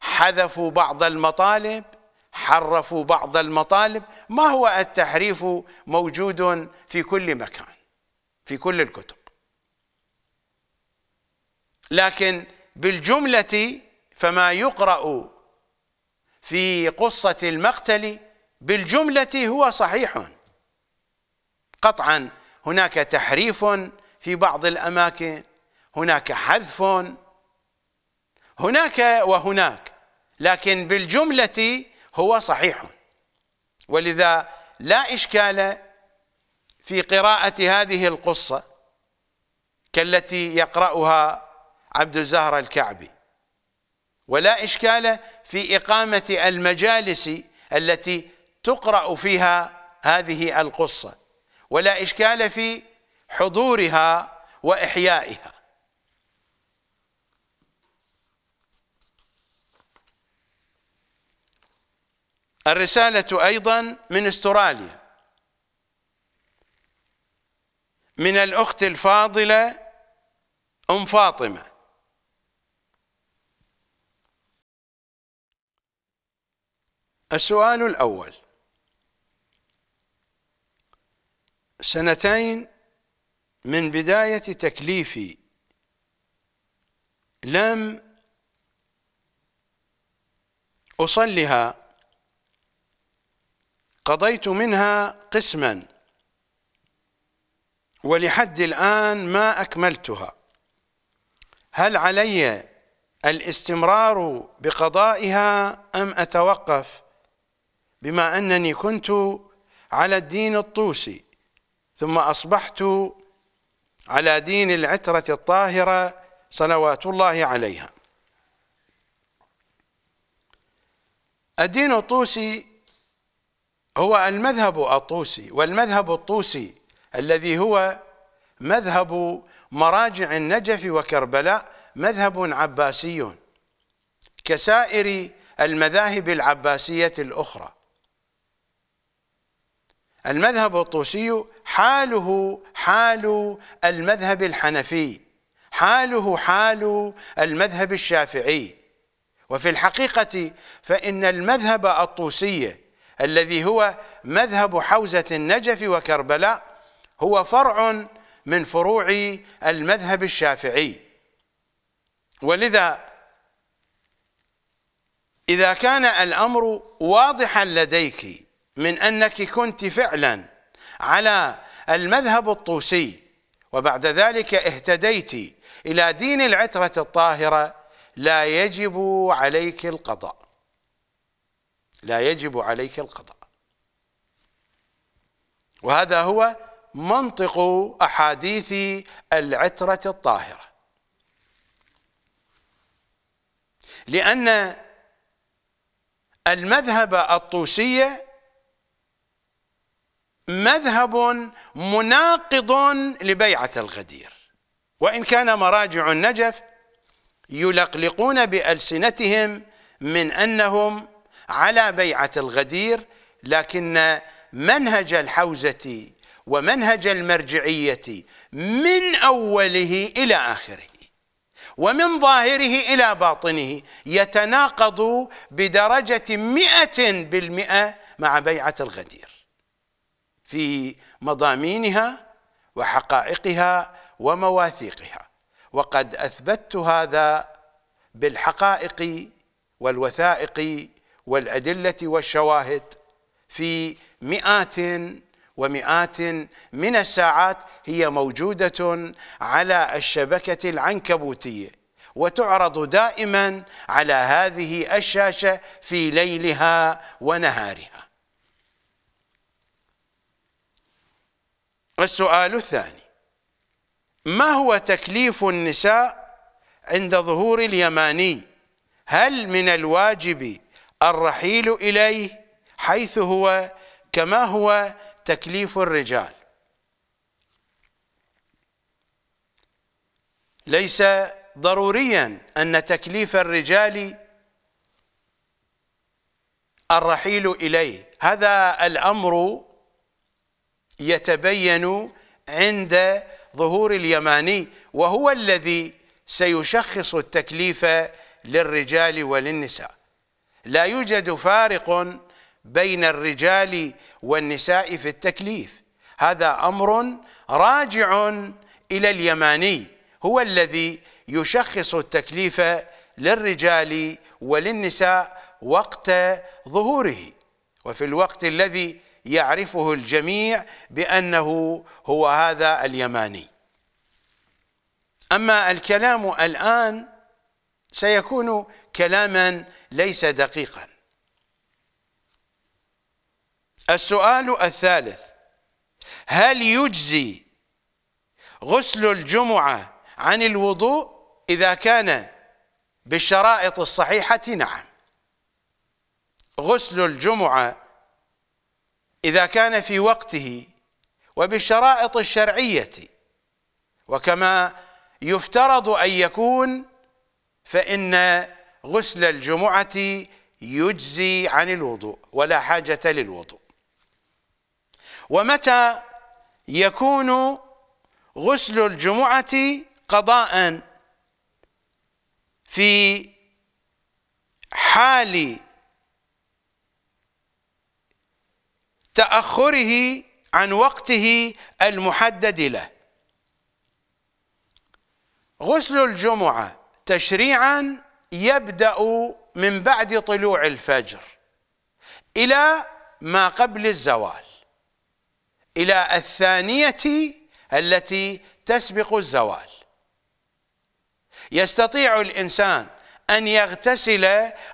حذفوا بعض المطالب حرفوا بعض المطالب ما هو التحريف موجود في كل مكان في كل الكتب لكن بالجملة فما يقرأ في قصة المقتل بالجملة هو صحيح قطعا هناك تحريف في بعض الأماكن هناك حذف هناك وهناك لكن بالجملة هو صحيح ولذا لا إشكال في قراءة هذه القصة كالتي يقرأها عبد الزهر الكعبي ولا إشكال في إقامة المجالس التي تقرأ فيها هذه القصة ولا إشكال في حضورها وإحيائها الرسالة أيضا من استراليا من الأخت الفاضلة أم فاطمة السؤال الأول سنتين من بداية تكليفي لم أصلها قضيت منها قسما ولحد الآن ما أكملتها هل علي الاستمرار بقضائها أم أتوقف بما أنني كنت على الدين الطوسي ثم أصبحت على دين العترة الطاهرة صلوات الله عليها الدين الطوسي هو المذهب الطوسي والمذهب الطوسي الذي هو مذهب مراجع النجف وكربلاء مذهب عباسي كسائر المذاهب العباسية الأخرى المذهب الطوسي حاله حال المذهب الحنفي حاله حال المذهب الشافعي وفي الحقيقة فإن المذهب الطوسي الذي هو مذهب حوزة النجف وكربلاء هو فرع من فروع المذهب الشافعي ولذا إذا كان الأمر واضحا لديك من أنك كنت فعلا على المذهب الطوسي وبعد ذلك اهتديت إلى دين العترة الطاهرة لا يجب عليك القضاء لا يجب عليك القضاء وهذا هو منطق أحاديث العترة الطاهرة لأن المذهب الطوسية مذهب مناقض لبيعة الغدير وإن كان مراجع النجف يلقلقون بألسنتهم من أنهم على بيعة الغدير لكن منهج الحوزة ومنهج المرجعية من أوله إلى آخره ومن ظاهره إلى باطنه يتناقض بدرجة مئة بالمئة مع بيعة الغدير في مضامينها وحقائقها ومواثيقها وقد أثبتت هذا بالحقائق والوثائق والأدلة والشواهد في مئات ومئات من الساعات هي موجودة على الشبكة العنكبوتية وتعرض دائما على هذه الشاشة في ليلها ونهارها السؤال الثاني ما هو تكليف النساء عند ظهور اليماني هل من الواجب الرحيل إليه حيث هو كما هو تكليف الرجال ليس ضروريا أن تكليف الرجال الرحيل إليه هذا الأمر يتبين عند ظهور اليماني وهو الذي سيشخص التكليف للرجال وللنساء لا يوجد فارق بين الرجال والنساء في التكليف هذا امر راجع الى اليماني هو الذي يشخص التكليف للرجال وللنساء وقت ظهوره وفي الوقت الذي يعرفه الجميع بانه هو هذا اليماني اما الكلام الان سيكون كلاما ليس دقيقا السؤال الثالث هل يجزي غسل الجمعة عن الوضوء إذا كان بالشرائط الصحيحة نعم غسل الجمعة إذا كان في وقته وبالشرائط الشرعية وكما يفترض أن يكون فإن غسل الجمعة يجزي عن الوضوء ولا حاجة للوضوء ومتى يكون غسل الجمعة قضاء في حال تأخره عن وقته المحدد له غسل الجمعة تشريعا يبدأ من بعد طلوع الفجر إلى ما قبل الزوال إلى الثانية التي تسبق الزوال يستطيع الإنسان أن يغتسل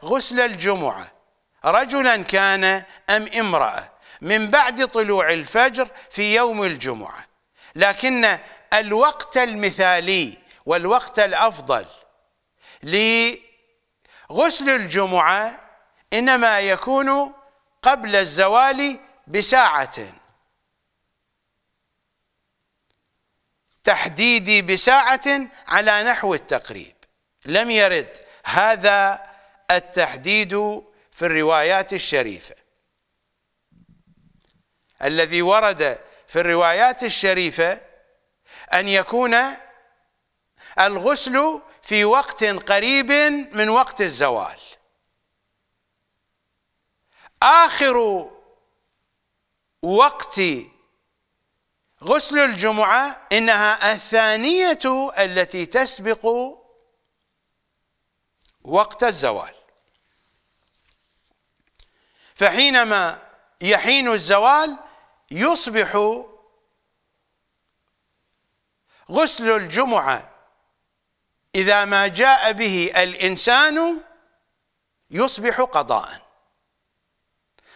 غسل الجمعة رجلا كان أم امرأة من بعد طلوع الفجر في يوم الجمعة لكن الوقت المثالي والوقت الأفضل لي غسل الجمعة إنما يكون قبل الزوال بساعة تحديدي بساعة على نحو التقريب لم يرد هذا التحديد في الروايات الشريفة الذي ورد في الروايات الشريفة أن يكون الغسل في وقت قريب من وقت الزوال آخر وقت غسل الجمعة إنها الثانية التي تسبق وقت الزوال فحينما يحين الزوال يصبح غسل الجمعة إذا ما جاء به الإنسان يصبح قضاء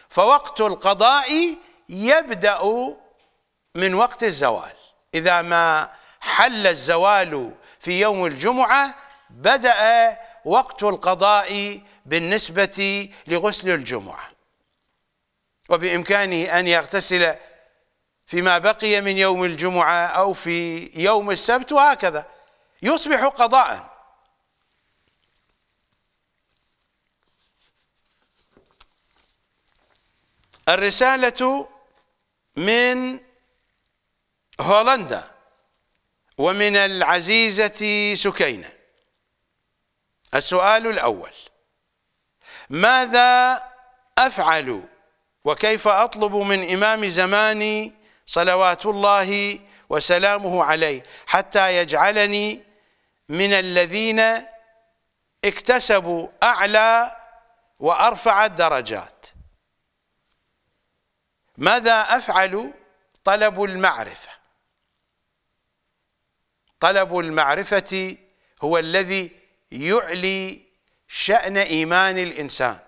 فوقت القضاء يبدأ من وقت الزوال إذا ما حل الزوال في يوم الجمعة بدأ وقت القضاء بالنسبة لغسل الجمعة وبإمكانه أن يغتسل فيما بقي من يوم الجمعة أو في يوم السبت وهكذا يصبح قضاء الرسالة من هولندا ومن العزيزة سكينة السؤال الأول ماذا أفعل وكيف أطلب من إمام زماني صلوات الله وسلامه عليه حتى يجعلني من الذين اكتسبوا أعلى وأرفع الدرجات ماذا أفعل طلب المعرفة طلب المعرفة هو الذي يعلي شأن إيمان الإنسان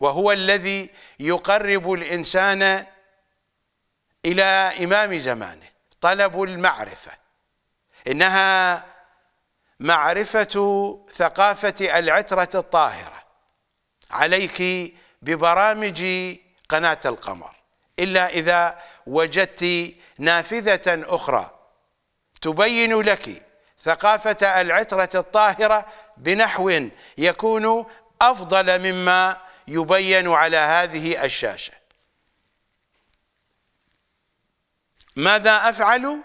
وهو الذي يقرب الإنسان إلى إمام زمانه طلب المعرفة إنها معرفة ثقافة العترة الطاهرة عليك ببرامج قناة القمر إلا إذا وجدت نافذة أخرى تبين لك ثقافة العترة الطاهرة بنحو يكون أفضل مما يبين على هذه الشاشة ماذا أفعل؟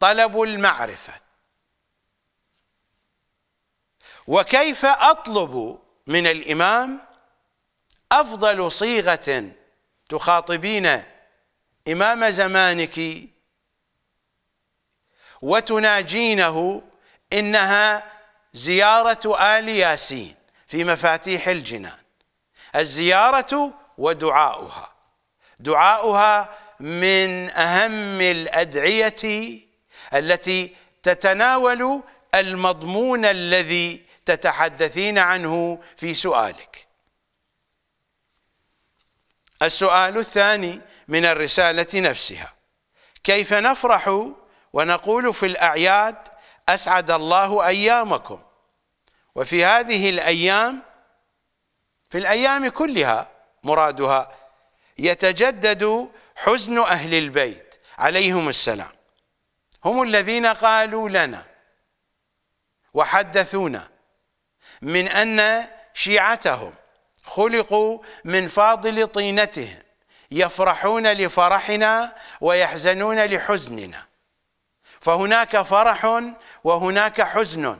طلب المعرفة وكيف اطلب من الامام افضل صيغه تخاطبين امام زمانك وتناجينه انها زياره ال ياسين في مفاتيح الجنان الزياره ودعاؤها دعاؤها من اهم الادعيه التي تتناول المضمون الذي تتحدثين عنه في سؤالك السؤال الثاني من الرسالة نفسها كيف نفرح ونقول في الأعياد أسعد الله أيامكم وفي هذه الأيام في الأيام كلها مرادها يتجدد حزن أهل البيت عليهم السلام هم الذين قالوا لنا وحدثونا من أن شيعتهم خلقوا من فاضل طينتهم يفرحون لفرحنا ويحزنون لحزننا فهناك فرح وهناك حزن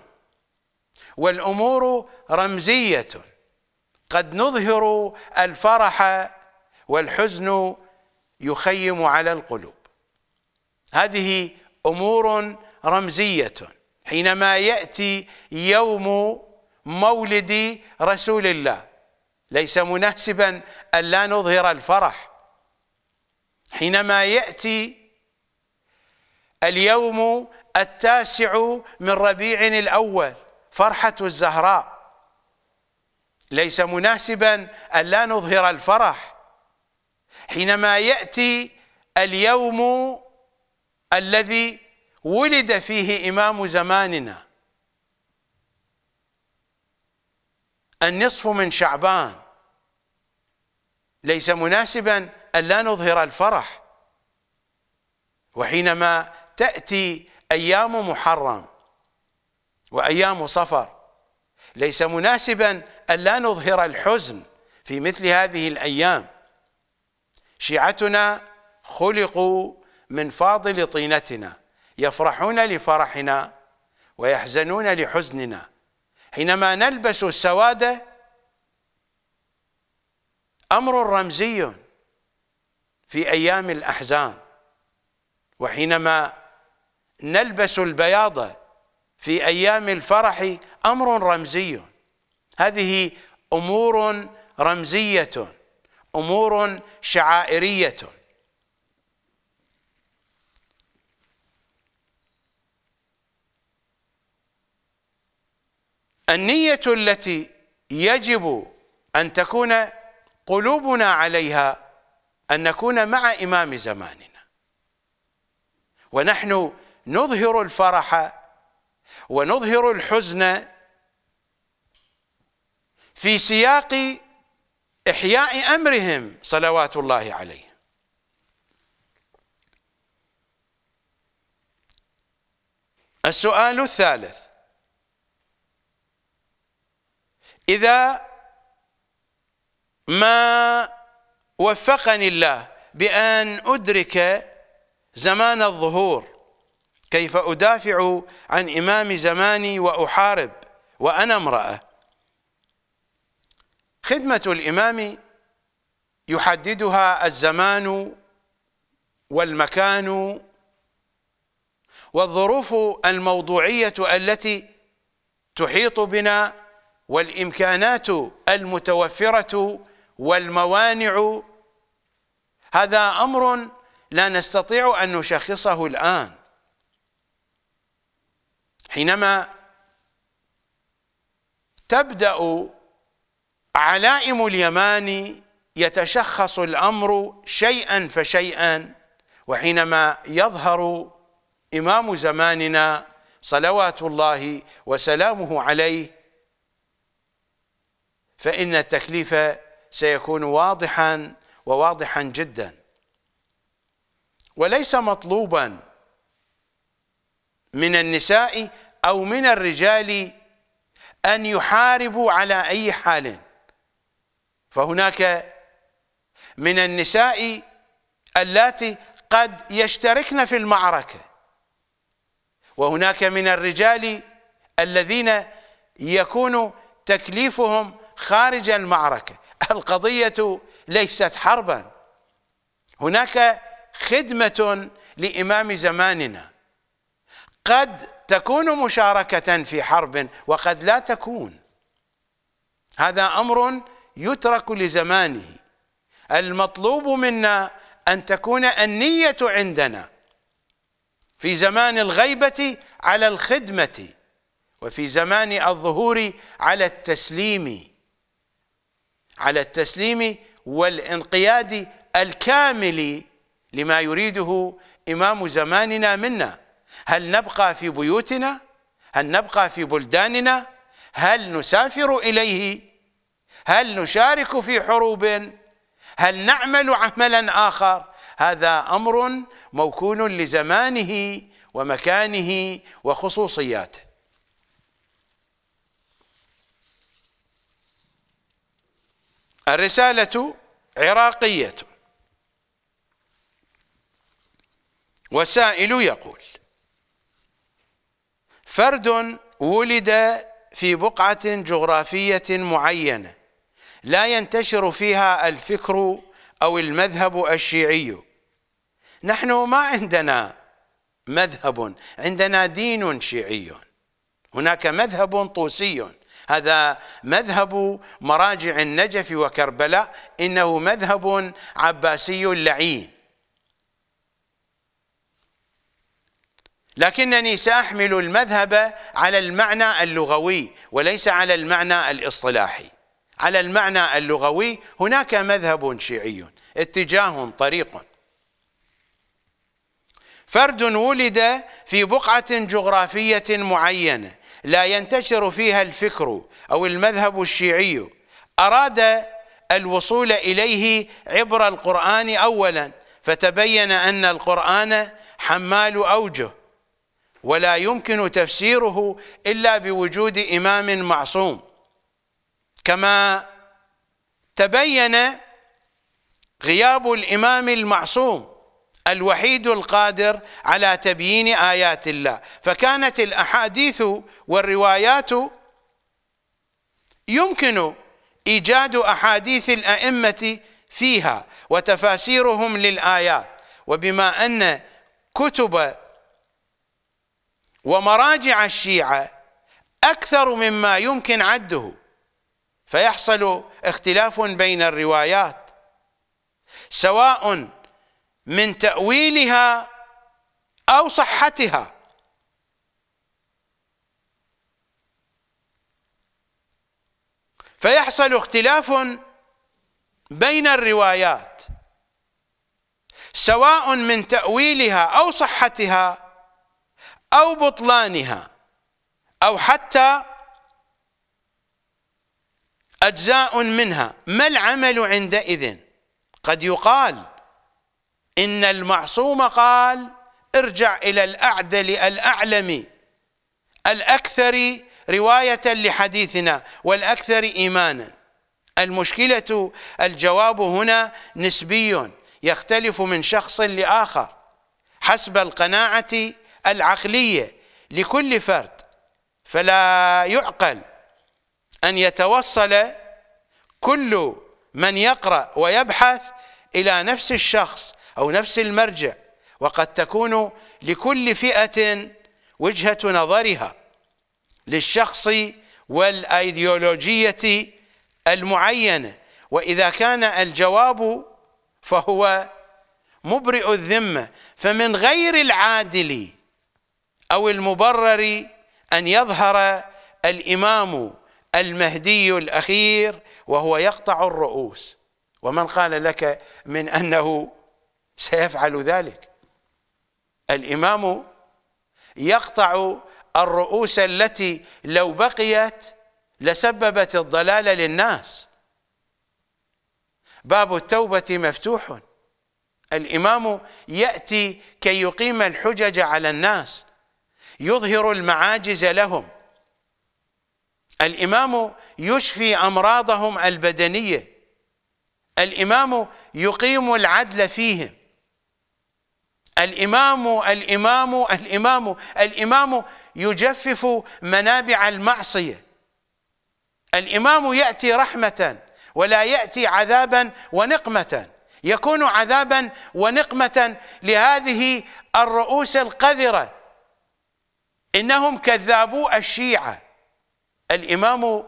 والأمور رمزية قد نظهر الفرح والحزن يخيم على القلوب هذه أمور رمزية حينما يأتي يوم مولد رسول الله ليس مناسبا ألا نظهر الفرح حينما يأتي اليوم التاسع من ربيع الأول فرحة الزهراء ليس مناسبا ألا نظهر الفرح حينما يأتي اليوم الذي ولد فيه إمام زماننا النصف من شعبان ليس مناسبا أن لا نظهر الفرح وحينما تأتي أيام محرم وأيام صفر ليس مناسبا أن لا نظهر الحزن في مثل هذه الأيام شيعتنا خلقوا من فاضل طينتنا يفرحون لفرحنا ويحزنون لحزننا حينما نلبس السواد أمر رمزي في أيام الأحزان وحينما نلبس البياض في أيام الفرح أمر رمزي هذه أمور رمزية أمور شعائرية النية التي يجب أن تكون قلوبنا عليها أن نكون مع إمام زماننا ونحن نظهر الفرح ونظهر الحزن في سياق إحياء أمرهم صلوات الله عليه السؤال الثالث إذا ما وفقني الله بأن أدرك زمان الظهور كيف أدافع عن إمام زماني وأحارب وأنا امرأة خدمة الإمام يحددها الزمان والمكان والظروف الموضوعية التي تحيط بنا والامكانات المتوفره والموانع هذا امر لا نستطيع ان نشخصه الان حينما تبدا علائم اليمان يتشخص الامر شيئا فشيئا وحينما يظهر امام زماننا صلوات الله وسلامه عليه فإن التكليف سيكون واضحا وواضحا جدا وليس مطلوبا من النساء أو من الرجال أن يحاربوا على أي حال فهناك من النساء اللاتي قد يشتركن في المعركة وهناك من الرجال الذين يكون تكليفهم خارج المعركة القضية ليست حربا هناك خدمة لإمام زماننا قد تكون مشاركة في حرب وقد لا تكون هذا أمر يترك لزمانه المطلوب منا أن تكون النية عندنا في زمان الغيبة على الخدمة وفي زمان الظهور على التسليم على التسليم والانقياد الكامل لما يريده إمام زماننا منا هل نبقى في بيوتنا؟ هل نبقى في بلداننا؟ هل نسافر إليه؟ هل نشارك في حروب؟ هل نعمل عملا آخر؟ هذا أمر موكول لزمانه ومكانه وخصوصياته الرسالة عراقية والسائل يقول فرد ولد في بقعة جغرافية معينة لا ينتشر فيها الفكر أو المذهب الشيعي نحن ما عندنا مذهب عندنا دين شيعي هناك مذهب طوسي هذا مذهب مراجع النجف وكربلاء إنه مذهب عباسي لعين لكنني سأحمل المذهب على المعنى اللغوي وليس على المعنى الاصطلاحي على المعنى اللغوي هناك مذهب شيعي اتجاه طريق فرد ولد في بقعة جغرافية معينة لا ينتشر فيها الفكر أو المذهب الشيعي أراد الوصول إليه عبر القرآن أولا فتبين أن القرآن حمال أوجه ولا يمكن تفسيره إلا بوجود إمام معصوم كما تبين غياب الإمام المعصوم الوحيد القادر على تبيين آيات الله فكانت الأحاديث والروايات يمكن إيجاد أحاديث الأئمة فيها وتفاسيرهم للآيات وبما أن كتب ومراجع الشيعة أكثر مما يمكن عده فيحصل اختلاف بين الروايات سواء من تأويلها أو صحتها فيحصل اختلاف بين الروايات سواء من تأويلها أو صحتها أو بطلانها أو حتى أجزاء منها ما العمل عندئذ قد يقال إن المعصوم قال ارجع إلى الأعدل الأعلم الأكثر رواية لحديثنا والأكثر إيمانا المشكلة الجواب هنا نسبي يختلف من شخص لآخر حسب القناعة العقلية لكل فرد فلا يعقل أن يتوصل كل من يقرأ ويبحث إلى نفس الشخص أو نفس المرجع وقد تكون لكل فئة وجهة نظرها للشخص والأيديولوجية المعينة وإذا كان الجواب فهو مبرئ الذمة فمن غير العادل أو المبرر أن يظهر الإمام المهدي الأخير وهو يقطع الرؤوس ومن قال لك من أنه سيفعل ذلك الإمام يقطع الرؤوس التي لو بقيت لسببت الضلال للناس باب التوبة مفتوح الإمام يأتي كي يقيم الحجج على الناس يظهر المعاجز لهم الإمام يشفي أمراضهم البدنية الإمام يقيم العدل فيهم الامام الامام الامام الامام يجفف منابع المعصيه الامام ياتي رحمه ولا ياتي عذابا ونقمه يكون عذابا ونقمه لهذه الرؤوس القذره انهم كذابو الشيعه الامام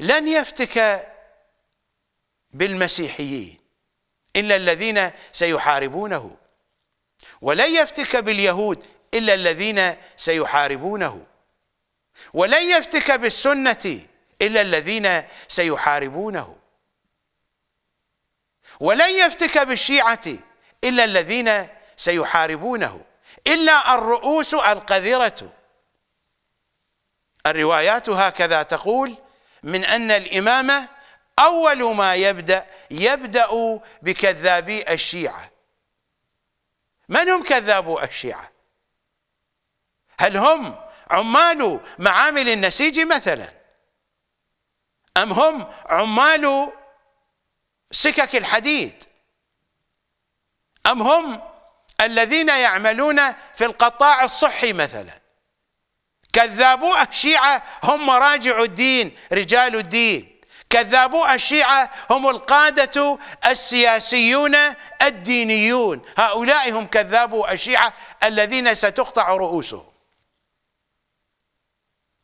لن يفتك بالمسيحيين الا الذين سيحاربونه ولن يفتك باليهود إلا الذين سيحاربونه ولن يفتك بالسنة إلا الذين سيحاربونه ولن يفتك بالشيعة إلا الذين سيحاربونه إلا الرؤوس القذرة الروايات هكذا تقول من أن الإمامة أول ما يبدأ يبدأ بكذابي الشيعة من هم كذابو الشيعة هل هم عمال معامل النسيج مثلا أم هم عمال سكك الحديد أم هم الذين يعملون في القطاع الصحي مثلا كذابو الشيعة هم مراجع الدين رجال الدين كذابو الشيعة هم القادة السياسيون الدينيون هؤلاء هم كذابو الشيعة الذين ستقطع رؤوسهم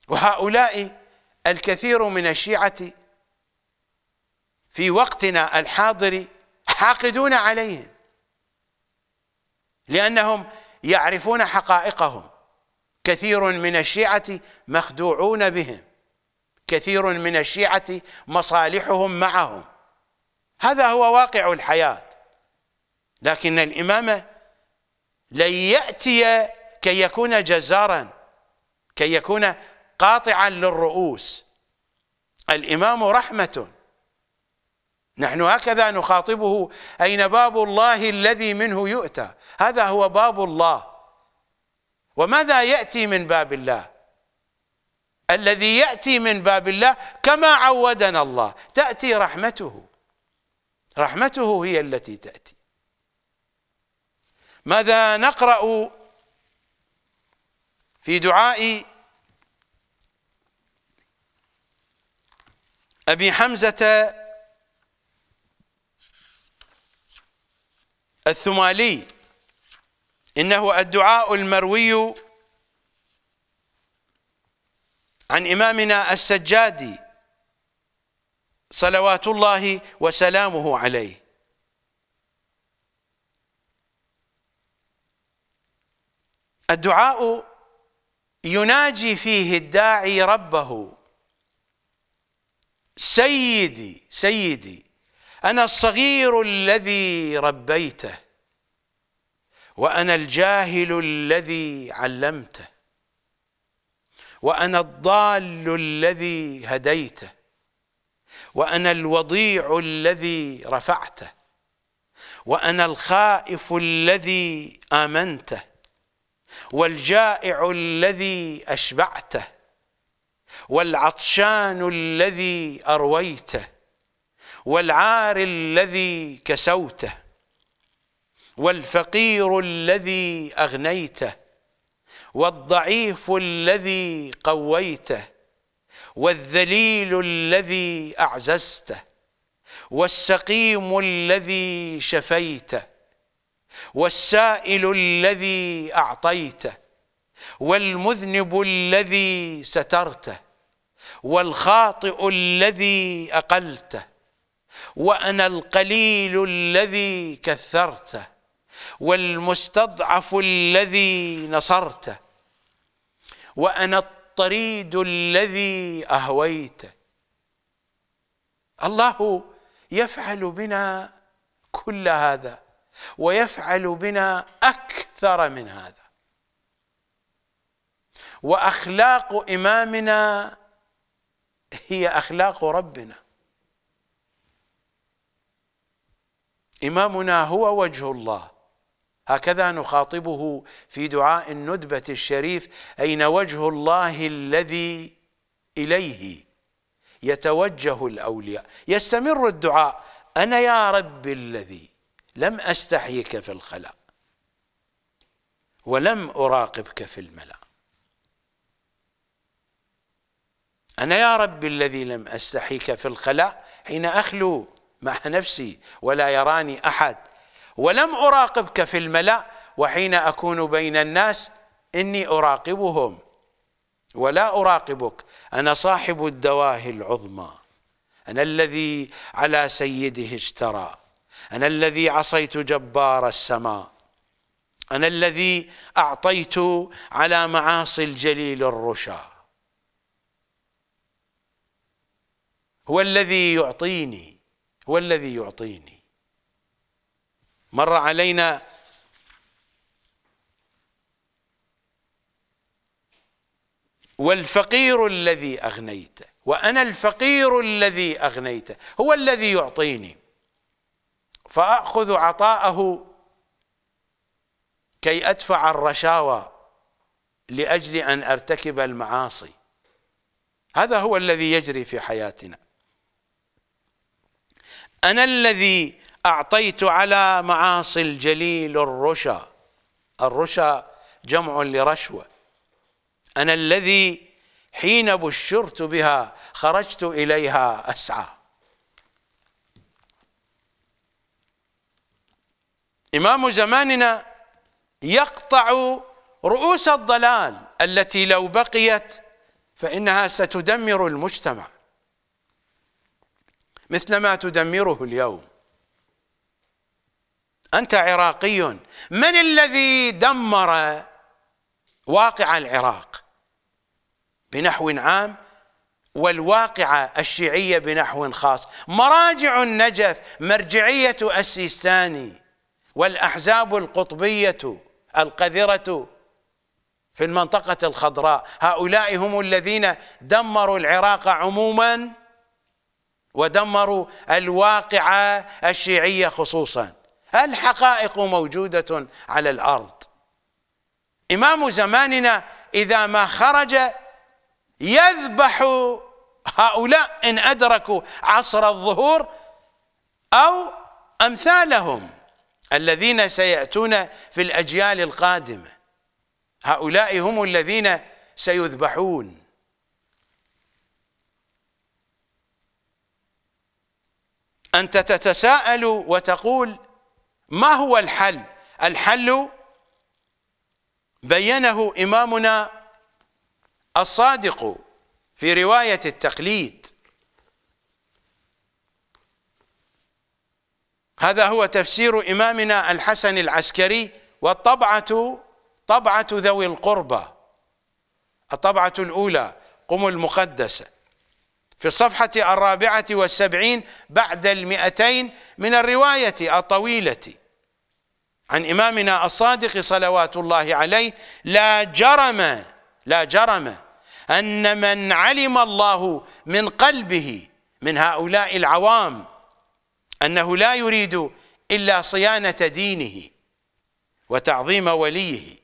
وهؤلاء الكثير من الشيعة في وقتنا الحاضر حاقدون عليهم لأنهم يعرفون حقائقهم كثير من الشيعة مخدوعون بهم كثير من الشيعة مصالحهم معهم هذا هو واقع الحياة لكن الإمامة لن يأتي كي يكون جزارا كي يكون قاطعا للرؤوس الإمام رحمة نحن هكذا نخاطبه أين باب الله الذي منه يؤتى هذا هو باب الله وماذا يأتي من باب الله الذي يأتي من باب الله كما عودنا الله تأتي رحمته رحمته هي التي تأتي ماذا نقرأ في دعاء أبي حمزة الثمالي إنه الدعاء المروي عن إمامنا السجادي صلوات الله وسلامه عليه الدعاء يناجي فيه الداعي ربه سيدي سيدي أنا الصغير الذي ربيته وأنا الجاهل الذي علمته وأنا الضال الذي هديته وأنا الوضيع الذي رفعته وأنا الخائف الذي آمنته والجائع الذي أشبعته والعطشان الذي أرويته والعار الذي كسوته والفقير الذي أغنيته والضعيف الذي قويته والذليل الذي اعززته والسقيم الذي شفيته والسائل الذي اعطيته والمذنب الذي سترته والخاطئ الذي اقلته وانا القليل الذي كثرته والمستضعف الذي نصرته وانا الطريد الذي اهويته الله يفعل بنا كل هذا ويفعل بنا اكثر من هذا واخلاق امامنا هي اخلاق ربنا امامنا هو وجه الله هكذا نخاطبه في دعاء الندبة الشريف أين وجه الله الذي إليه يتوجه الأولياء يستمر الدعاء أنا يا رب الذي لم أستحيك في الخلاء ولم أراقبك في الملأ أنا يا رب الذي لم أستحيك في الخلاء حين أخلو مع نفسي ولا يراني أحد ولم أراقبك في الملأ وحين أكون بين الناس إني أراقبهم ولا أراقبك أنا صاحب الدواهي العظمى أنا الذي على سيده اجترى أنا الذي عصيت جبار السماء أنا الذي أعطيت على معاصي الجليل الرشا هو الذي يعطيني هو الذي يعطيني مر علينا والفقير الذي أغنيته وأنا الفقير الذي أغنيته هو الذي يعطيني فأخذ عطاءه كي أدفع الرشاوى لأجل أن أرتكب المعاصي هذا هو الذي يجري في حياتنا أنا الذي أعطيت على معاصي الجليل الرشا الرشا جمع لرشوة أنا الذي حين بشرت بها خرجت إليها أسعى إمام زماننا يقطع رؤوس الضلال التي لو بقيت فإنها ستدمر المجتمع مثلما تدمره اليوم أنت عراقي من الذي دمر واقع العراق بنحو عام والواقعة الشيعية بنحو خاص مراجع النجف مرجعية السيستاني والأحزاب القطبية القذرة في المنطقة الخضراء هؤلاء هم الذين دمروا العراق عموما ودمروا الواقعة الشيعية خصوصاً الحقائق موجودة على الأرض إمام زماننا إذا ما خرج يذبح هؤلاء إن أدركوا عصر الظهور أو أمثالهم الذين سيأتون في الأجيال القادمة هؤلاء هم الذين سيذبحون أنت تتساءل وتقول ما هو الحل الحل بينه إمامنا الصادق في رواية التقليد هذا هو تفسير إمامنا الحسن العسكري والطبعة طبعة ذوي القربى الطبعة الأولى قم المقدسة في الصفحة الرابعة والسبعين بعد المئتين من الرواية الطويلة عن إمامنا الصادق صلوات الله عليه لا جرم لا جرم أن من علم الله من قلبه من هؤلاء العوام أنه لا يريد إلا صيانة دينه وتعظيم وليه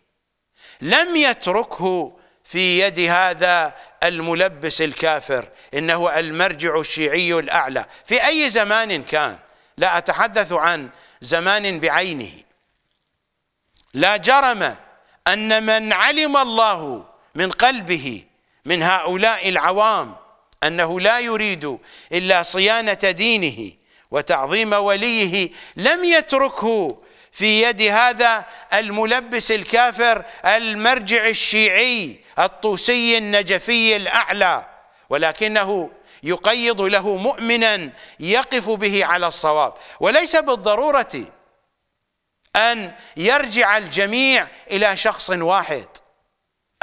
لم يتركه في يد هذا الملبس الكافر إنه المرجع الشيعي الأعلى في أي زمان كان لا أتحدث عن زمان بعينه لا جرم أن من علم الله من قلبه من هؤلاء العوام أنه لا يريد إلا صيانة دينه وتعظيم وليه لم يتركه في يد هذا الملبس الكافر المرجع الشيعي الطوسي النجفي الأعلى ولكنه يقيض له مؤمنا يقف به على الصواب وليس بالضرورة أن يرجع الجميع إلى شخص واحد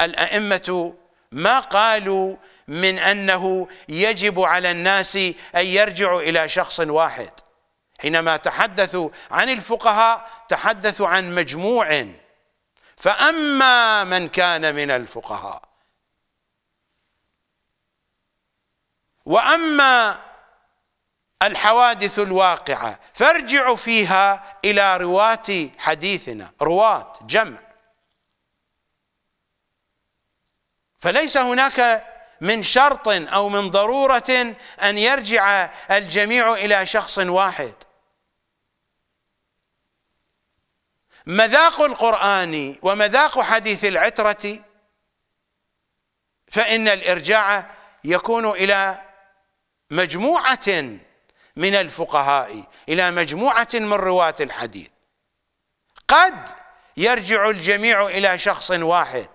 الأئمة ما قالوا من أنه يجب على الناس أن يرجعوا إلى شخص واحد حينما تحدثوا عن الفقهاء تحدثوا عن مجموع فأما من كان من الفقهاء وأما الحوادث الواقعة فارجعوا فيها إلى رواة حديثنا رواة جمع فليس هناك من شرط أو من ضرورة أن يرجع الجميع إلى شخص واحد مذاق القرآن ومذاق حديث العترة فإن الإرجاع يكون إلى مجموعة من الفقهاء إلى مجموعة من رواة الحديث قد يرجع الجميع إلى شخص واحد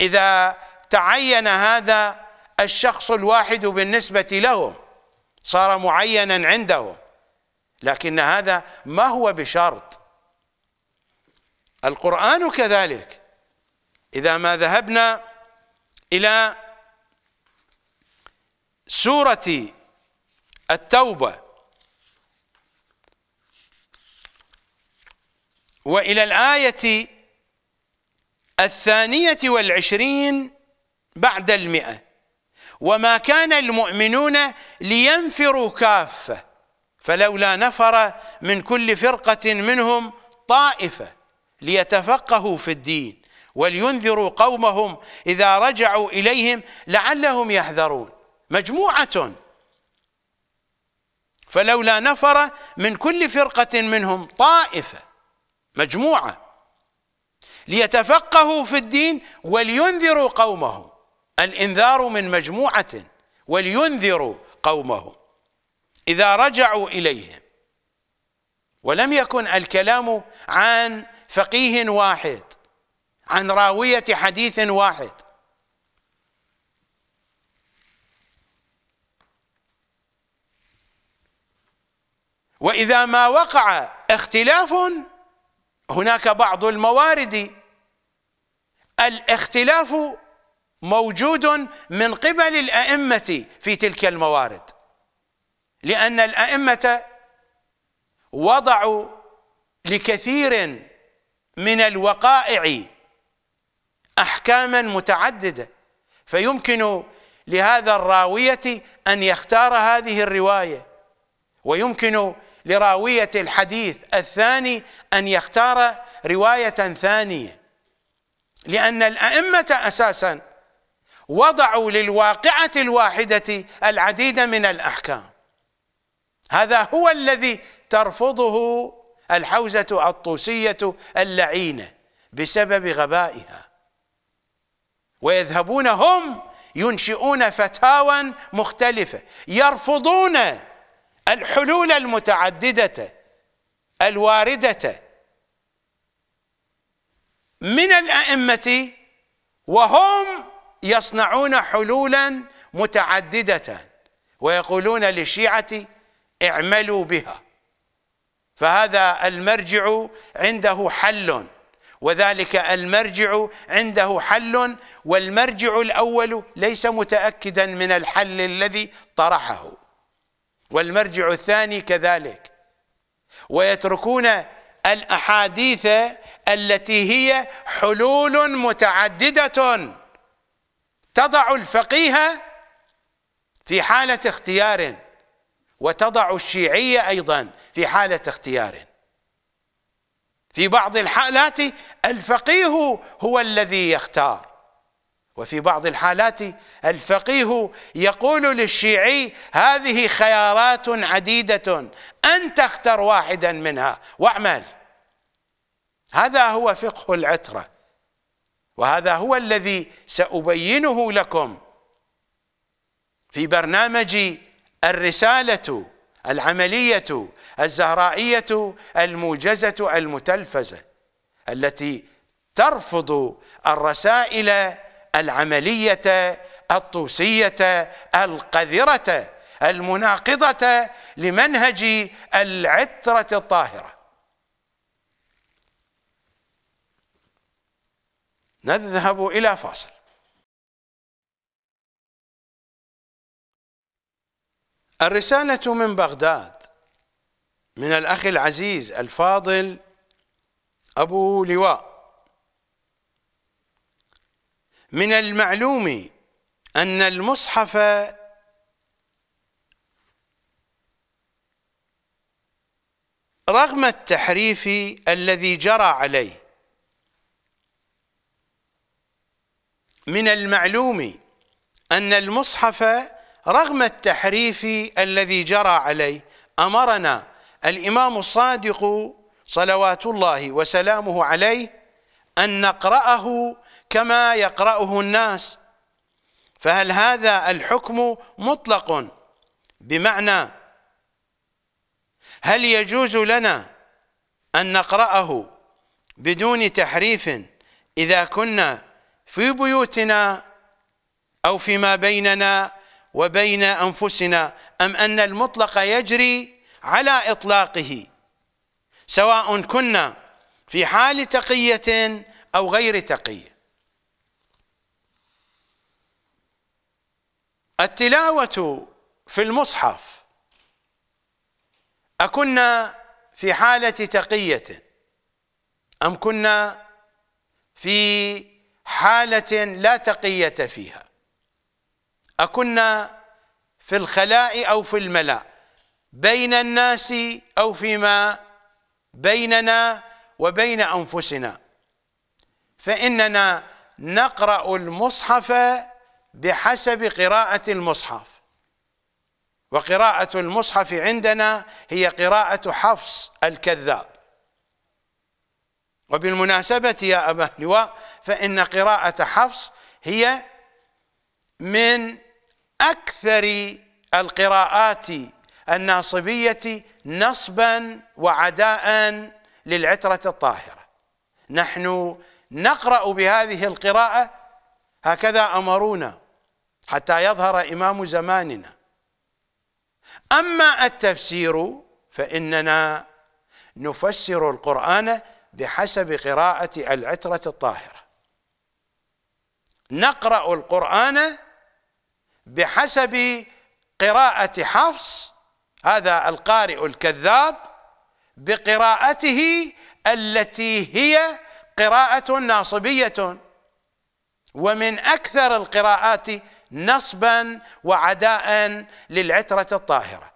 إذا تعين هذا الشخص الواحد بالنسبة لهم صار معينا عندهم لكن هذا ما هو بشرط القرآن كذلك إذا ما ذهبنا إلى سورة التوبة وإلى الآية الثانية والعشرين بعد المئة وما كان المؤمنون لينفروا كافة فلولا نفر من كل فرقة منهم طائفة ليتفقهوا في الدين ولينذروا قومهم إذا رجعوا إليهم لعلهم يحذرون مجموعة فلولا نفر من كل فرقة منهم طائفة مجموعة ليتفقهوا في الدين ولينذروا قومهم الإنذار من مجموعة ولينذروا قومهم إذا رجعوا إليهم ولم يكن الكلام عن فقيه واحد عن راوية حديث واحد وإذا ما وقع اختلاف هناك بعض الموارد الاختلاف موجود من قبل الأئمة في تلك الموارد لأن الأئمة وضعوا لكثير من الوقائع أحكاما متعددة فيمكن لهذا الراوية أن يختار هذه الرواية ويمكن لراوية الحديث الثاني أن يختار رواية ثانية لأن الأئمة أساسا وضعوا للواقعة الواحدة العديد من الأحكام هذا هو الذي ترفضه الحوزة الطوسية اللعينة بسبب غبائها ويذهبون هم ينشئون فتاوى مختلفة يرفضون الحلول المتعددة الواردة من الأئمة وهم يصنعون حلولا متعددة ويقولون للشيعة اعملوا بها فهذا المرجع عنده حل وذلك المرجع عنده حل والمرجع الأول ليس متأكدا من الحل الذي طرحه والمرجع الثاني كذلك ويتركون الأحاديث التي هي حلول متعددة تضع الفقيه في حالة اختيار وتضع الشيعية أيضا في حالة اختيار في بعض الحالات الفقيه هو الذي يختار وفي بعض الحالات الفقيه يقول للشيعي هذه خيارات عديدة أنت اختر واحدا منها واعمل هذا هو فقه العترة وهذا هو الذي سأبينه لكم في برنامج الرسالة العملية الزهرائية الموجزة المتلفزة التي ترفض الرسائل العملية الطوسية القذرة المناقضة لمنهج العترة الطاهرة نذهب إلى فاصل الرسالة من بغداد من الأخ العزيز الفاضل أبو لواء من المعلوم أن المصحف رغم التحريف الذي جرى عليه من المعلوم أن المصحف رغم التحريف الذي جرى عليه أمرنا الإمام الصادق صلوات الله وسلامه عليه أن نقرأه كما يقرأه الناس فهل هذا الحكم مطلق بمعنى هل يجوز لنا أن نقرأه بدون تحريف إذا كنا في بيوتنا أو فيما بيننا وبين أنفسنا أم أن المطلق يجري على إطلاقه سواء كنا في حال تقية أو غير تقيه التلاوة في المصحف أكنا في حالة تقية أم كنا في حالة لا تقية فيها أكنا في الخلاء أو في الملاء بين الناس أو فيما بيننا وبين أنفسنا فإننا نقرأ المصحف بحسب قراءة المصحف وقراءة المصحف عندنا هي قراءة حفص الكذاب وبالمناسبة يا أبا لواء فإن قراءة حفص هي من أكثر القراءات الناصبية نصبا وعداء للعترة الطاهرة نحن نقرأ بهذه القراءة هكذا أمرونا حتى يظهر إمام زماننا أما التفسير فإننا نفسر القرآن بحسب قراءة العترة الطاهرة نقرأ القرآن بحسب قراءة حفص هذا القارئ الكذاب بقراءته التي هي قراءة ناصبية ومن أكثر القراءات نصبا وعداء للعترة الطاهرة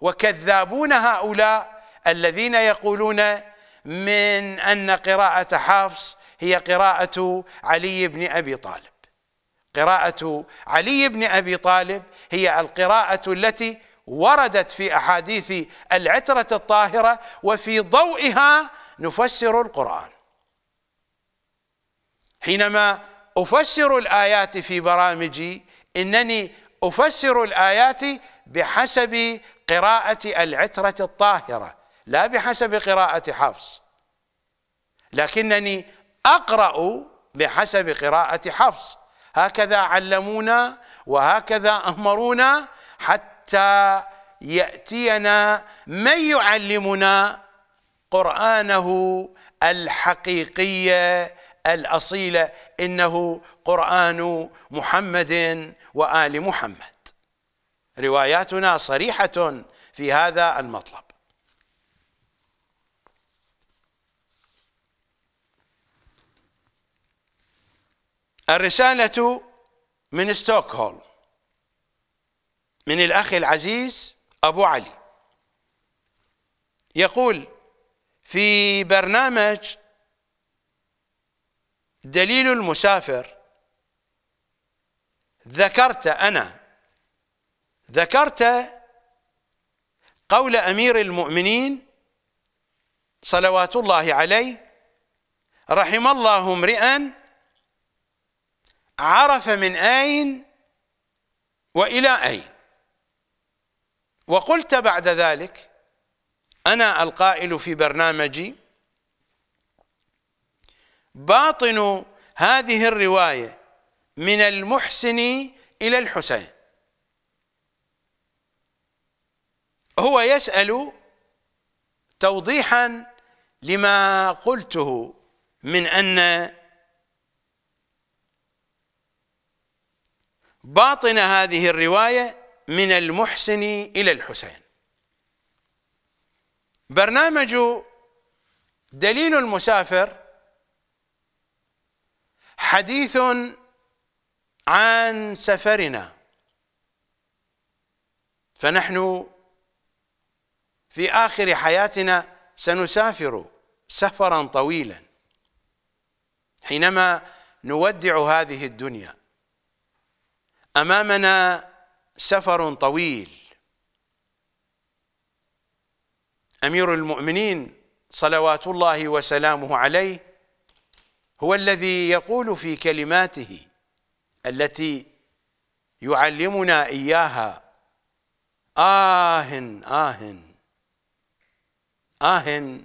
وكذابون هؤلاء الذين يقولون من أن قراءة حفص هي قراءة علي بن أبي طالب قراءة علي بن أبي طالب هي القراءة التي وردت في أحاديث العترة الطاهرة وفي ضوئها نفسر القرآن حينما أفسر الآيات في برامجي إنني أفسر الآيات بحسب قراءة العترة الطاهرة لا بحسب قراءة حفص لكنني أقرأ بحسب قراءة حفص هكذا علمونا وهكذا أمرونا حتى يأتينا من يعلمنا قرآنه الحقيقية الأصيلة إنه قرآن محمد وآل محمد رواياتنا صريحة في هذا المطلب الرسالة من ستوكهولم من الأخ العزيز أبو علي يقول في برنامج دليل المسافر ذكرت أنا ذكرت قول أمير المؤمنين صلوات الله عليه رحم الله امرئا عرف من أين وإلى أين وقلت بعد ذلك أنا القائل في برنامجي باطن هذه الرواية من المحسن إلى الحسين هو يسأل توضيحا لما قلته من أن باطن هذه الرواية من المحسن إلى الحسين برنامج دليل المسافر حديث عن سفرنا فنحن في آخر حياتنا سنسافر سفرا طويلا حينما نودع هذه الدنيا أمامنا سفر طويل أمير المؤمنين صلوات الله وسلامه عليه هو الذي يقول في كلماته التي يعلمنا إياها آه آه آه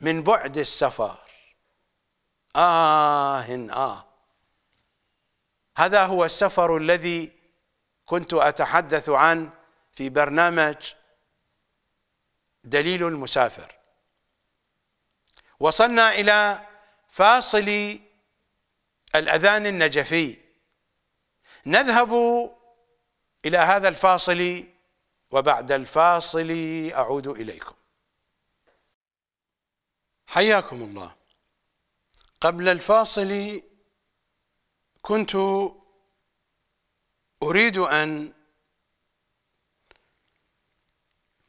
من بعد السفر آه آه هذا هو السفر الذي كنت أتحدث عنه في برنامج دليل المسافر وصلنا إلى فاصل الأذان النجفي نذهب إلى هذا الفاصل وبعد الفاصل أعود إليكم حياكم الله قبل الفاصل كنت أريد أن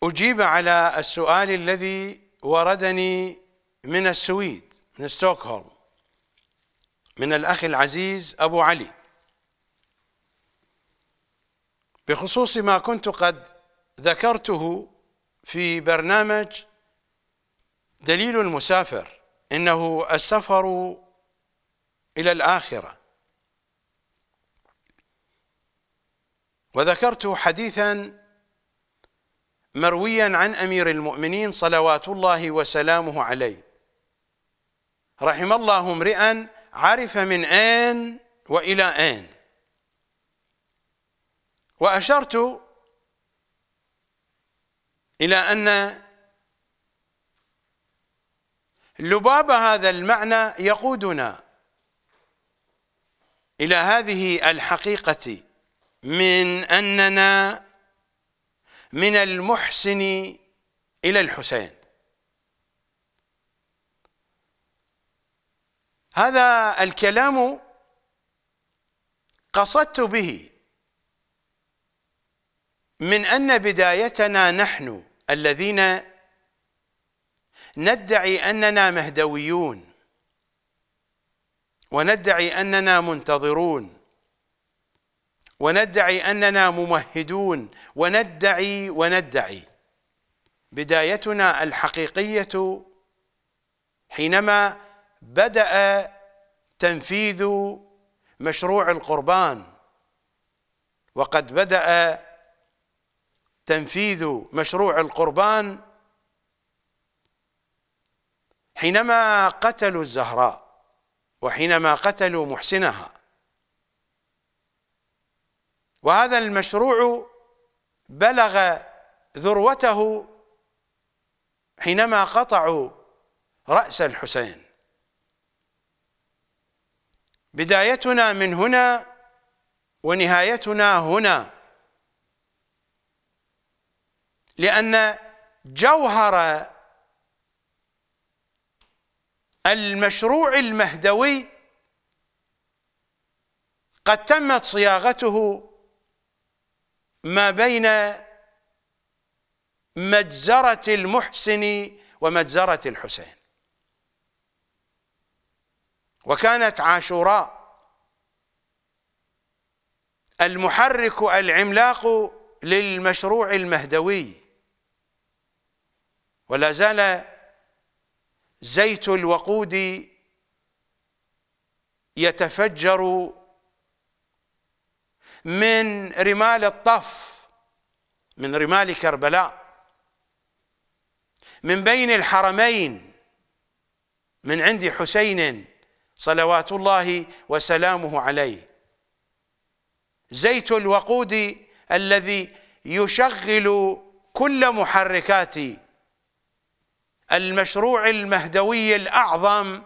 أجيب على السؤال الذي وردني من السويد من ستوكهولم من الأخ العزيز أبو علي بخصوص ما كنت قد ذكرته في برنامج دليل المسافر إنه السفر إلى الآخرة وذكرت حديثا مرويا عن أمير المؤمنين صلوات الله وسلامه عليه رحم الله امرئا عرف من اين وإلى اين وأشرت إلى أن لباب هذا المعنى يقودنا إلى هذه الحقيقة من أننا من المحسن إلى الحسين هذا الكلام قصدت به من أن بدايتنا نحن الذين ندعي أننا مهدويون وندعي أننا منتظرون وندعي أننا ممهدون وندعي وندعي بدايتنا الحقيقية حينما بدأ تنفيذ مشروع القربان وقد بدأ تنفيذ مشروع القربان حينما قتلوا الزهراء وحينما قتلوا محسنها وهذا المشروع بلغ ذروته حينما قطعوا رأس الحسين بدايتنا من هنا ونهايتنا هنا لأن جوهر المشروع المهدوي قد تمت صياغته ما بين مجزرة المحسن ومجزرة الحسين وكانت عاشوراء المحرك العملاق للمشروع المهدوي ولا زال زيت الوقود يتفجر من رمال الطف من رمال كربلاء من بين الحرمين من عند حسين صلوات الله وسلامه عليه زيت الوقود الذي يشغل كل محركات المشروع المهدوي الأعظم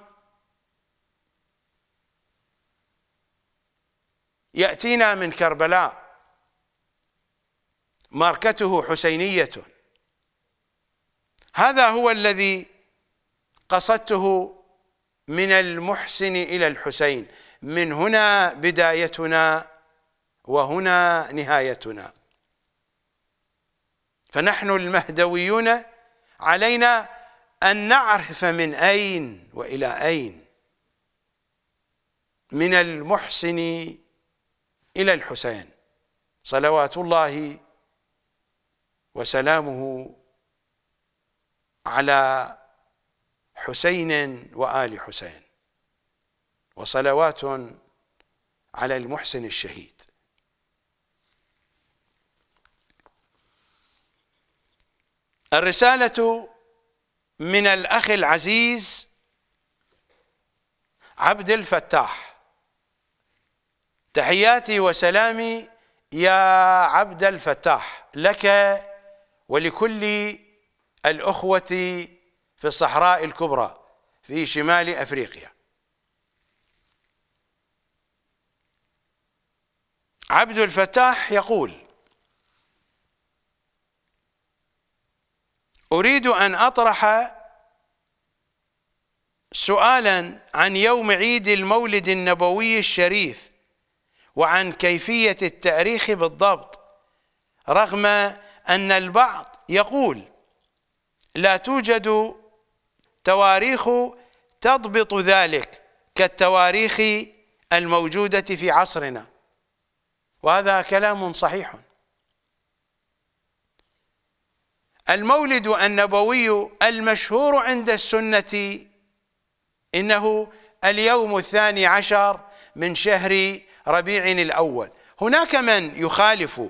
يأتينا من كربلاء ماركته حسينية هذا هو الذي قصدته من المحسن إلى الحسين من هنا بدايتنا وهنا نهايتنا فنحن المهدويون علينا أن نعرف من أين وإلى أين من المحسن إلى الحسين صلوات الله وسلامه على حسين وآل حسين وصلوات على المحسن الشهيد الرسالة من الأخ العزيز عبد الفتاح تحياتي وسلامي يا عبد الفتاح لك ولكل الأخوة في الصحراء الكبرى في شمال أفريقيا عبد الفتاح يقول أريد أن أطرح سؤالا عن يوم عيد المولد النبوي الشريف وعن كيفية التأريخ بالضبط رغم أن البعض يقول لا توجد تواريخ تضبط ذلك كالتواريخ الموجودة في عصرنا وهذا كلام صحيح المولد النبوي المشهور عند السنة إنه اليوم الثاني عشر من شهر ربيع الأول هناك من يخالف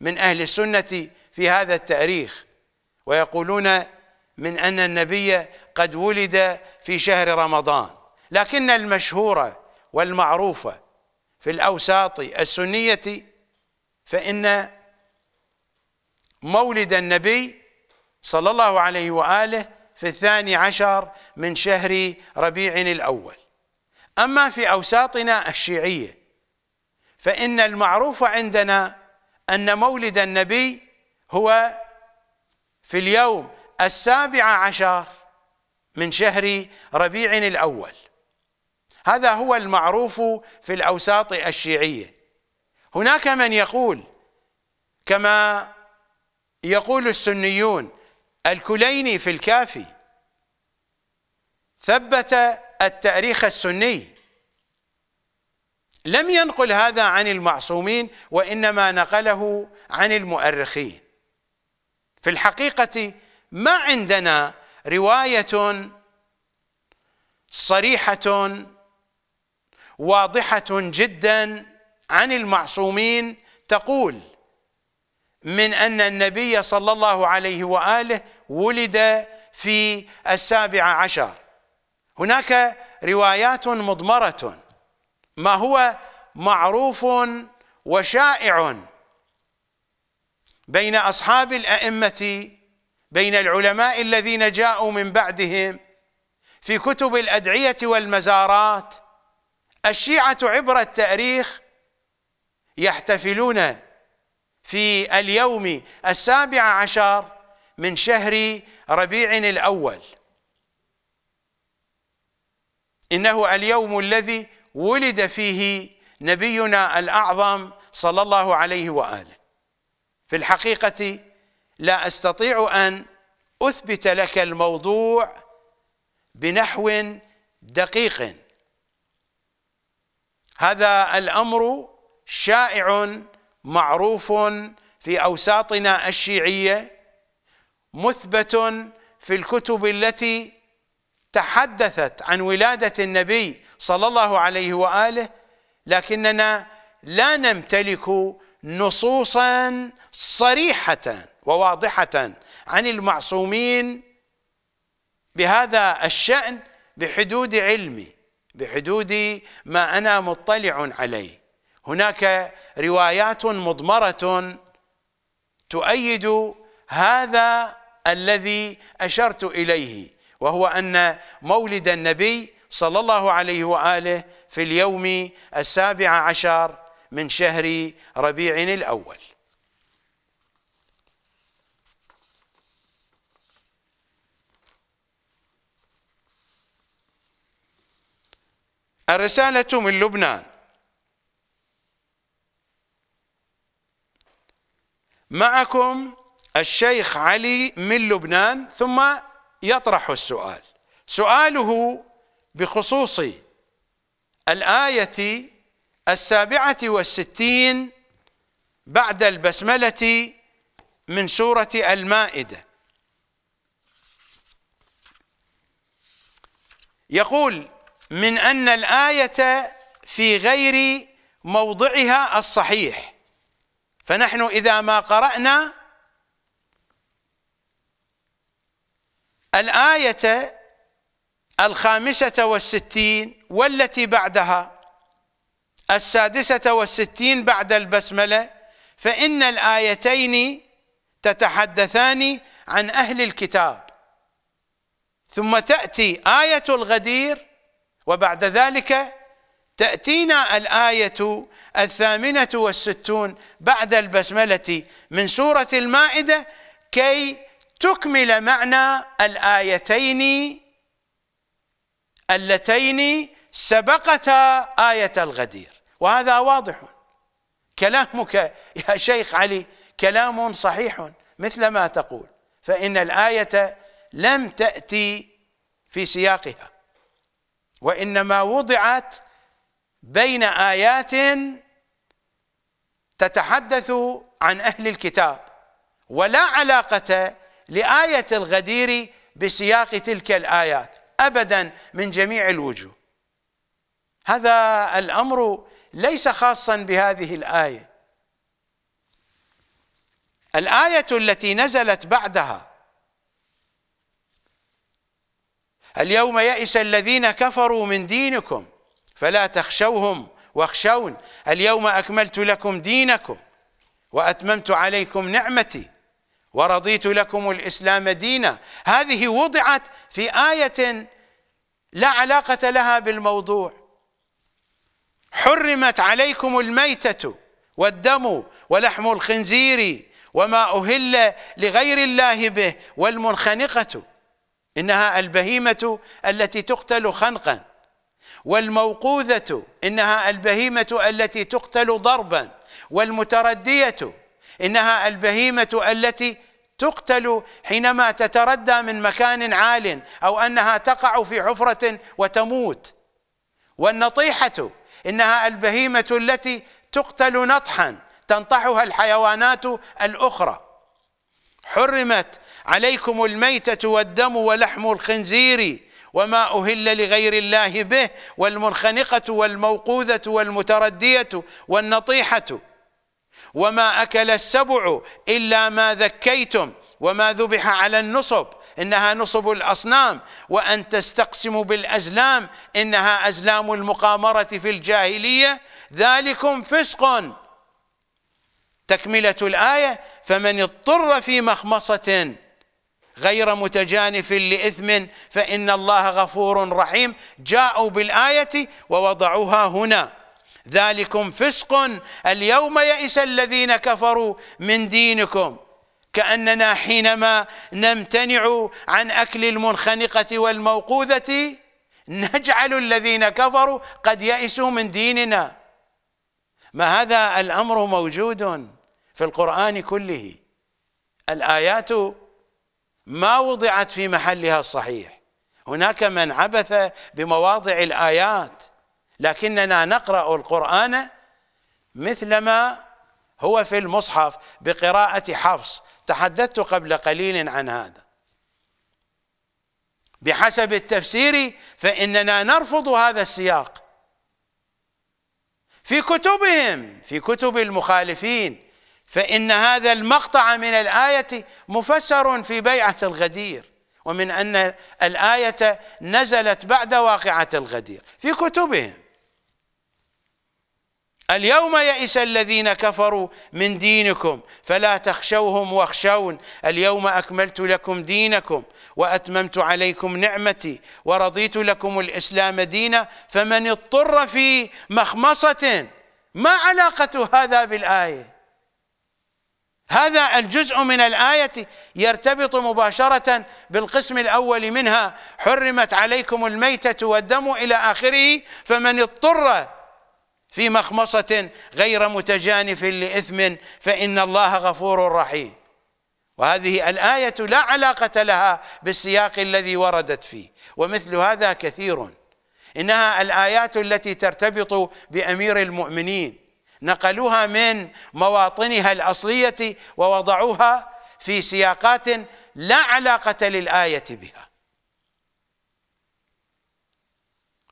من أهل السنة في هذا التاريخ ويقولون من أن النبي قد ولد في شهر رمضان لكن المشهورة والمعروفة في الأوساط السنية فإن مولد النبي صلى الله عليه وآله في الثاني عشر من شهر ربيع الأول أما في أوساطنا الشيعية فإن المعروف عندنا أن مولد النبي هو في اليوم السابعة عشر من شهر ربيع الأول هذا هو المعروف في الأوساط الشيعية هناك من يقول كما يقول السنيون الكليني في الكافي ثبت التاريخ السني لم ينقل هذا عن المعصومين وإنما نقله عن المؤرخين في الحقيقة ما عندنا روايه صريحه واضحه جدا عن المعصومين تقول من ان النبي صلى الله عليه واله ولد في السابعه عشر هناك روايات مضمره ما هو معروف وشائع بين اصحاب الائمه بين العلماء الذين جاءوا من بعدهم في كتب الأدعية والمزارات الشيعة عبر التاريخ يحتفلون في اليوم السابع عشر من شهر ربيع الأول إنه اليوم الذي ولد فيه نبينا الأعظم صلى الله عليه وآله في الحقيقة لا استطيع ان اثبت لك الموضوع بنحو دقيق هذا الامر شائع معروف في اوساطنا الشيعيه مثبت في الكتب التي تحدثت عن ولاده النبي صلى الله عليه واله لكننا لا نمتلك نصوصا صريحه وواضحة عن المعصومين بهذا الشأن بحدود علمي بحدود ما أنا مطلع عليه هناك روايات مضمرة تؤيد هذا الذي أشرت إليه وهو أن مولد النبي صلى الله عليه وآله في اليوم السابع عشر من شهر ربيع الأول الرسالة من لبنان معكم الشيخ علي من لبنان ثم يطرح السؤال سؤاله بخصوص الآية السابعة والستين بعد البسملة من سورة المائدة يقول من أن الآية في غير موضعها الصحيح فنحن إذا ما قرأنا الآية الخامسة والستين والتي بعدها السادسة والستين بعد البسملة فإن الآيتين تتحدثان عن أهل الكتاب ثم تأتي آية الغدير وبعد ذلك تأتينا الآية الثامنة والستون بعد البسملة من سورة المائدة كي تكمل معنى الآيتين اللتين سبقتا آية الغدير وهذا واضح كلامك يا شيخ علي كلام صحيح مثل ما تقول فإن الآية لم تأتي في سياقها وانما وضعت بين ايات تتحدث عن اهل الكتاب ولا علاقه لايه الغدير بسياق تلك الايات ابدا من جميع الوجوه هذا الامر ليس خاصا بهذه الايه الايه التي نزلت بعدها اليوم يئس الذين كفروا من دينكم فلا تخشوهم واخشون اليوم أكملت لكم دينكم وأتممت عليكم نعمتي ورضيت لكم الإسلام دينا هذه وضعت في آية لا علاقة لها بالموضوع حرمت عليكم الميتة والدم ولحم الخنزير وما أهل لغير الله به والمنخنقة انها البهيمه التي تقتل خنقا والموقوذه انها البهيمه التي تقتل ضربا والمترديه انها البهيمه التي تقتل حينما تتردى من مكان عال او انها تقع في حفره وتموت والنطيحه انها البهيمه التي تقتل نطحا تنطحها الحيوانات الاخرى حرمت عليكم الميتة والدم ولحم الخنزير وما أهل لغير الله به والمنخنقة والموقوذة والمتردية والنطيحة وما أكل السبع إلا ما ذكيتم وما ذبح على النصب إنها نصب الأصنام وأن تستقسموا بالأزلام إنها أزلام المقامرة في الجاهلية ذلكم فسق تكملة الآية فمن اضطر في مخمصة غير متجانف لإثم فإن الله غفور رحيم جاءوا بالآية ووضعوها هنا ذلكم فسق اليوم يئس الذين كفروا من دينكم كأننا حينما نمتنع عن أكل المنخنقة والموقوذة نجعل الذين كفروا قد يئسوا من ديننا ما هذا الأمر موجود في القرآن كله الآيات ما وضعت في محلها الصحيح هناك من عبث بمواضع الآيات لكننا نقرأ القرآن مثلما هو في المصحف بقراءة حفص تحدثت قبل قليل عن هذا بحسب التفسير فإننا نرفض هذا السياق في كتبهم في كتب المخالفين فإن هذا المقطع من الآية مفسر في بيعة الغدير ومن أن الآية نزلت بعد واقعة الغدير في كتبهم اليوم يئس الذين كفروا من دينكم فلا تخشوهم واخشون اليوم أكملت لكم دينكم وأتممت عليكم نعمتي ورضيت لكم الإسلام دينا فمن اضطر في مخمصة ما علاقة هذا بالآية هذا الجزء من الآية يرتبط مباشرة بالقسم الأول منها حرمت عليكم الميتة والدم إلى آخره فمن اضطر في مخمصة غير متجانف لإثم فإن الله غفور رحيم وهذه الآية لا علاقة لها بالسياق الذي وردت فيه ومثل هذا كثير إنها الآيات التي ترتبط بأمير المؤمنين نقلوها من مواطنها الاصليه ووضعوها في سياقات لا علاقه للايه بها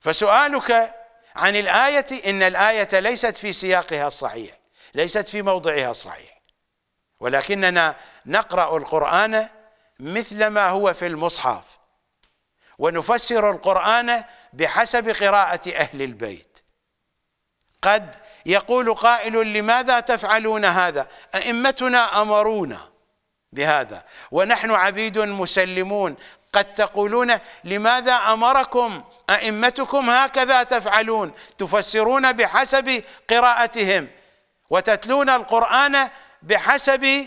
فسؤالك عن الايه ان الايه ليست في سياقها الصحيح ليست في موضعها الصحيح ولكننا نقرا القران مثل ما هو في المصحف ونفسر القران بحسب قراءه اهل البيت قد يقول قائل لماذا تفعلون هذا أئمتنا أمرونا بهذا ونحن عبيد مسلمون قد تقولون لماذا أمركم أئمتكم هكذا تفعلون تفسرون بحسب قراءتهم وتتلون القرآن بحسب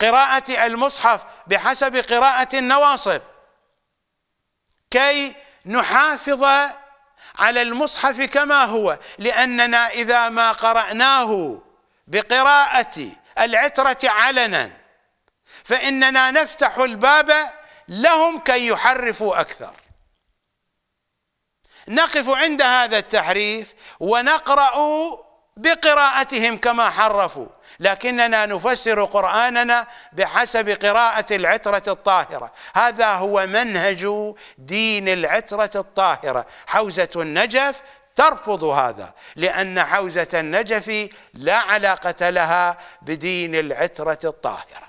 قراءة المصحف بحسب قراءة النواصب كي نحافظ على المصحف كما هو لأننا إذا ما قرأناه بقراءة العترة علنا فإننا نفتح الباب لهم كي يحرفوا أكثر نقف عند هذا التحريف ونقرأ بقراءتهم كما حرفوا لكننا نفسر قرآننا بحسب قراءة العترة الطاهرة هذا هو منهج دين العترة الطاهرة حوزة النجف ترفض هذا لأن حوزة النجف لا علاقة لها بدين العترة الطاهرة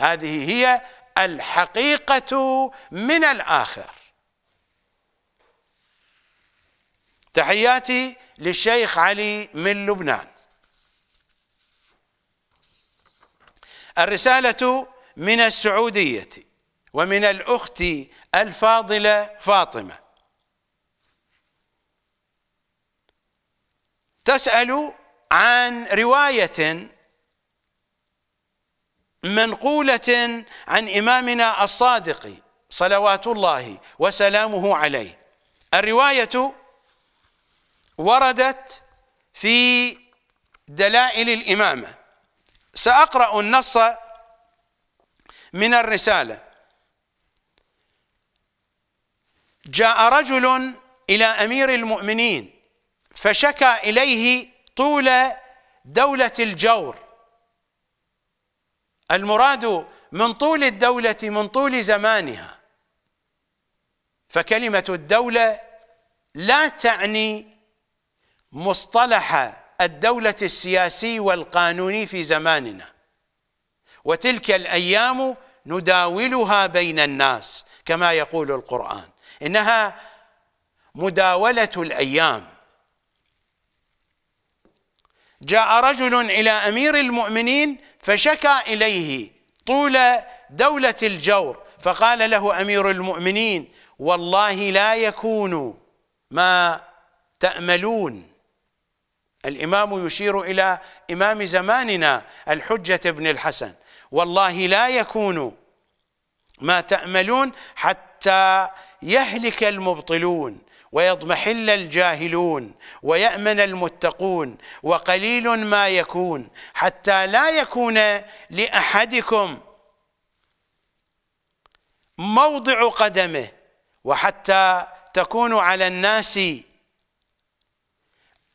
هذه هي الحقيقة من الآخر تحياتي للشيخ علي من لبنان الرسالة من السعودية ومن الأخت الفاضلة فاطمة تسأل عن رواية منقولة عن إمامنا الصادق صلوات الله وسلامه عليه الرواية وردت في دلائل الإمامة سأقرأ النص من الرسالة جاء رجل إلى أمير المؤمنين فشكى إليه طول دولة الجور المراد من طول الدولة من طول زمانها فكلمة الدولة لا تعني مصطلح الدولة السياسي والقانوني في زماننا وتلك الأيام نداولها بين الناس كما يقول القرآن إنها مداولة الأيام جاء رجل إلى أمير المؤمنين فشكى إليه طول دولة الجور فقال له أمير المؤمنين والله لا يكون ما تأملون الإمام يشير إلى إمام زماننا الحجة بن الحسن والله لا يكون ما تأملون حتى يهلك المبطلون ويضمحل الجاهلون ويأمن المتقون وقليل ما يكون حتى لا يكون لأحدكم موضع قدمه وحتى تكون على الناس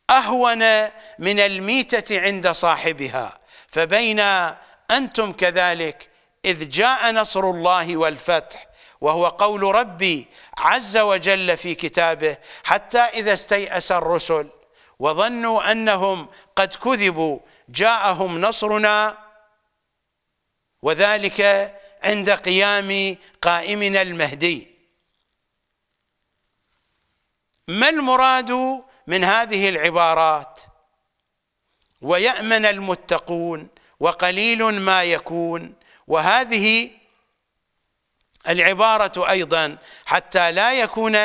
اهون من الميته عند صاحبها فبينا انتم كذلك اذ جاء نصر الله والفتح وهو قول ربي عز وجل في كتابه حتى اذا استيأس الرسل وظنوا انهم قد كذبوا جاءهم نصرنا وذلك عند قيام قائمنا المهدي ما المراد من هذه العبارات ويامن المتقون وقليل ما يكون وهذه العباره ايضا حتى لا يكون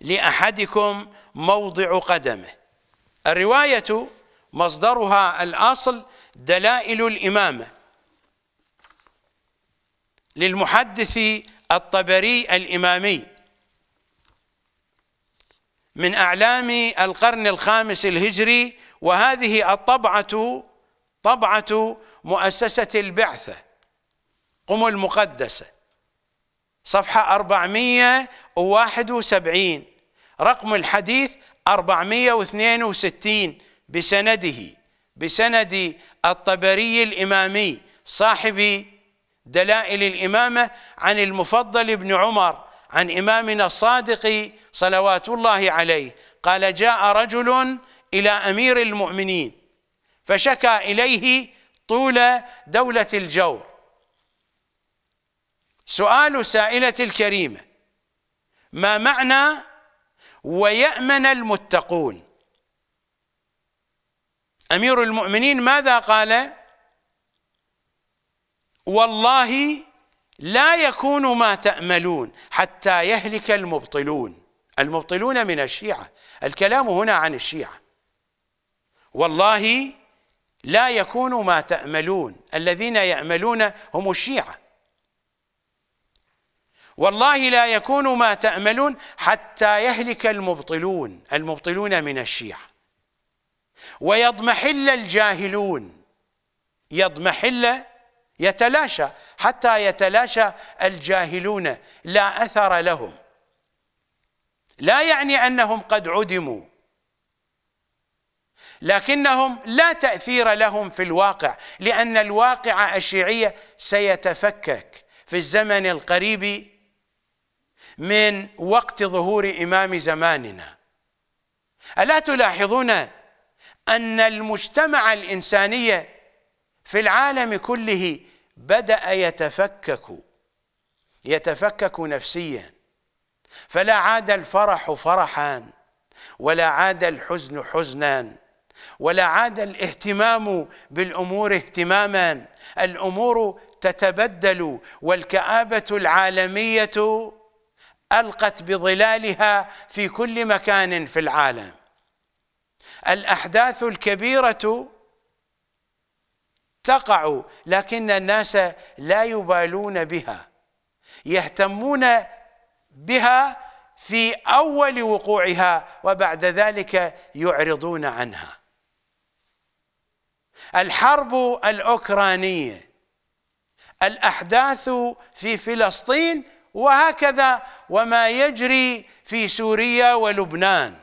لاحدكم موضع قدمه الروايه مصدرها الاصل دلائل الامامه للمحدث الطبري الامامي من أعلام القرن الخامس الهجري وهذه الطبعة طبعة مؤسسة البعثة قم المقدسة صفحة 471 رقم الحديث 462 بسنده بسند الطبري الإمامي صاحب دلائل الإمامة عن المفضل بن عمر عن إمامنا الصادق صلوات الله عليه قال جاء رجل إلى أمير المؤمنين فشكى إليه طول دولة الجور سؤال سائلة الكريمة ما معنى ويأمن المتقون أمير المؤمنين ماذا قال والله لا يكون ما تأملون حتى يهلك المبطلون المبطلون من الشيعة الكلام هنا عن الشيعة والله لا يكون ما تأملون الذين يأملون هم الشيعة والله لا يكون ما تأملون حتى يهلك المبطلون المبطلون من الشيعة ويضمحل الجاهلون يضمحل يتلاشى حتى يتلاشى الجاهلون لا أثر لهم لا يعني انهم قد عدموا لكنهم لا تاثير لهم في الواقع لان الواقع الشيعيه سيتفكك في الزمن القريب من وقت ظهور امام زماننا الا تلاحظون ان المجتمع الانساني في العالم كله بدا يتفكك يتفكك نفسيا فلا عاد الفرح فرحا ولا عاد الحزن حزنا ولا عاد الاهتمام بالامور اهتماما الامور تتبدل والكابه العالميه القت بظلالها في كل مكان في العالم الاحداث الكبيره تقع لكن الناس لا يبالون بها يهتمون بها في اول وقوعها وبعد ذلك يعرضون عنها الحرب الاوكرانيه الاحداث في فلسطين وهكذا وما يجري في سوريا ولبنان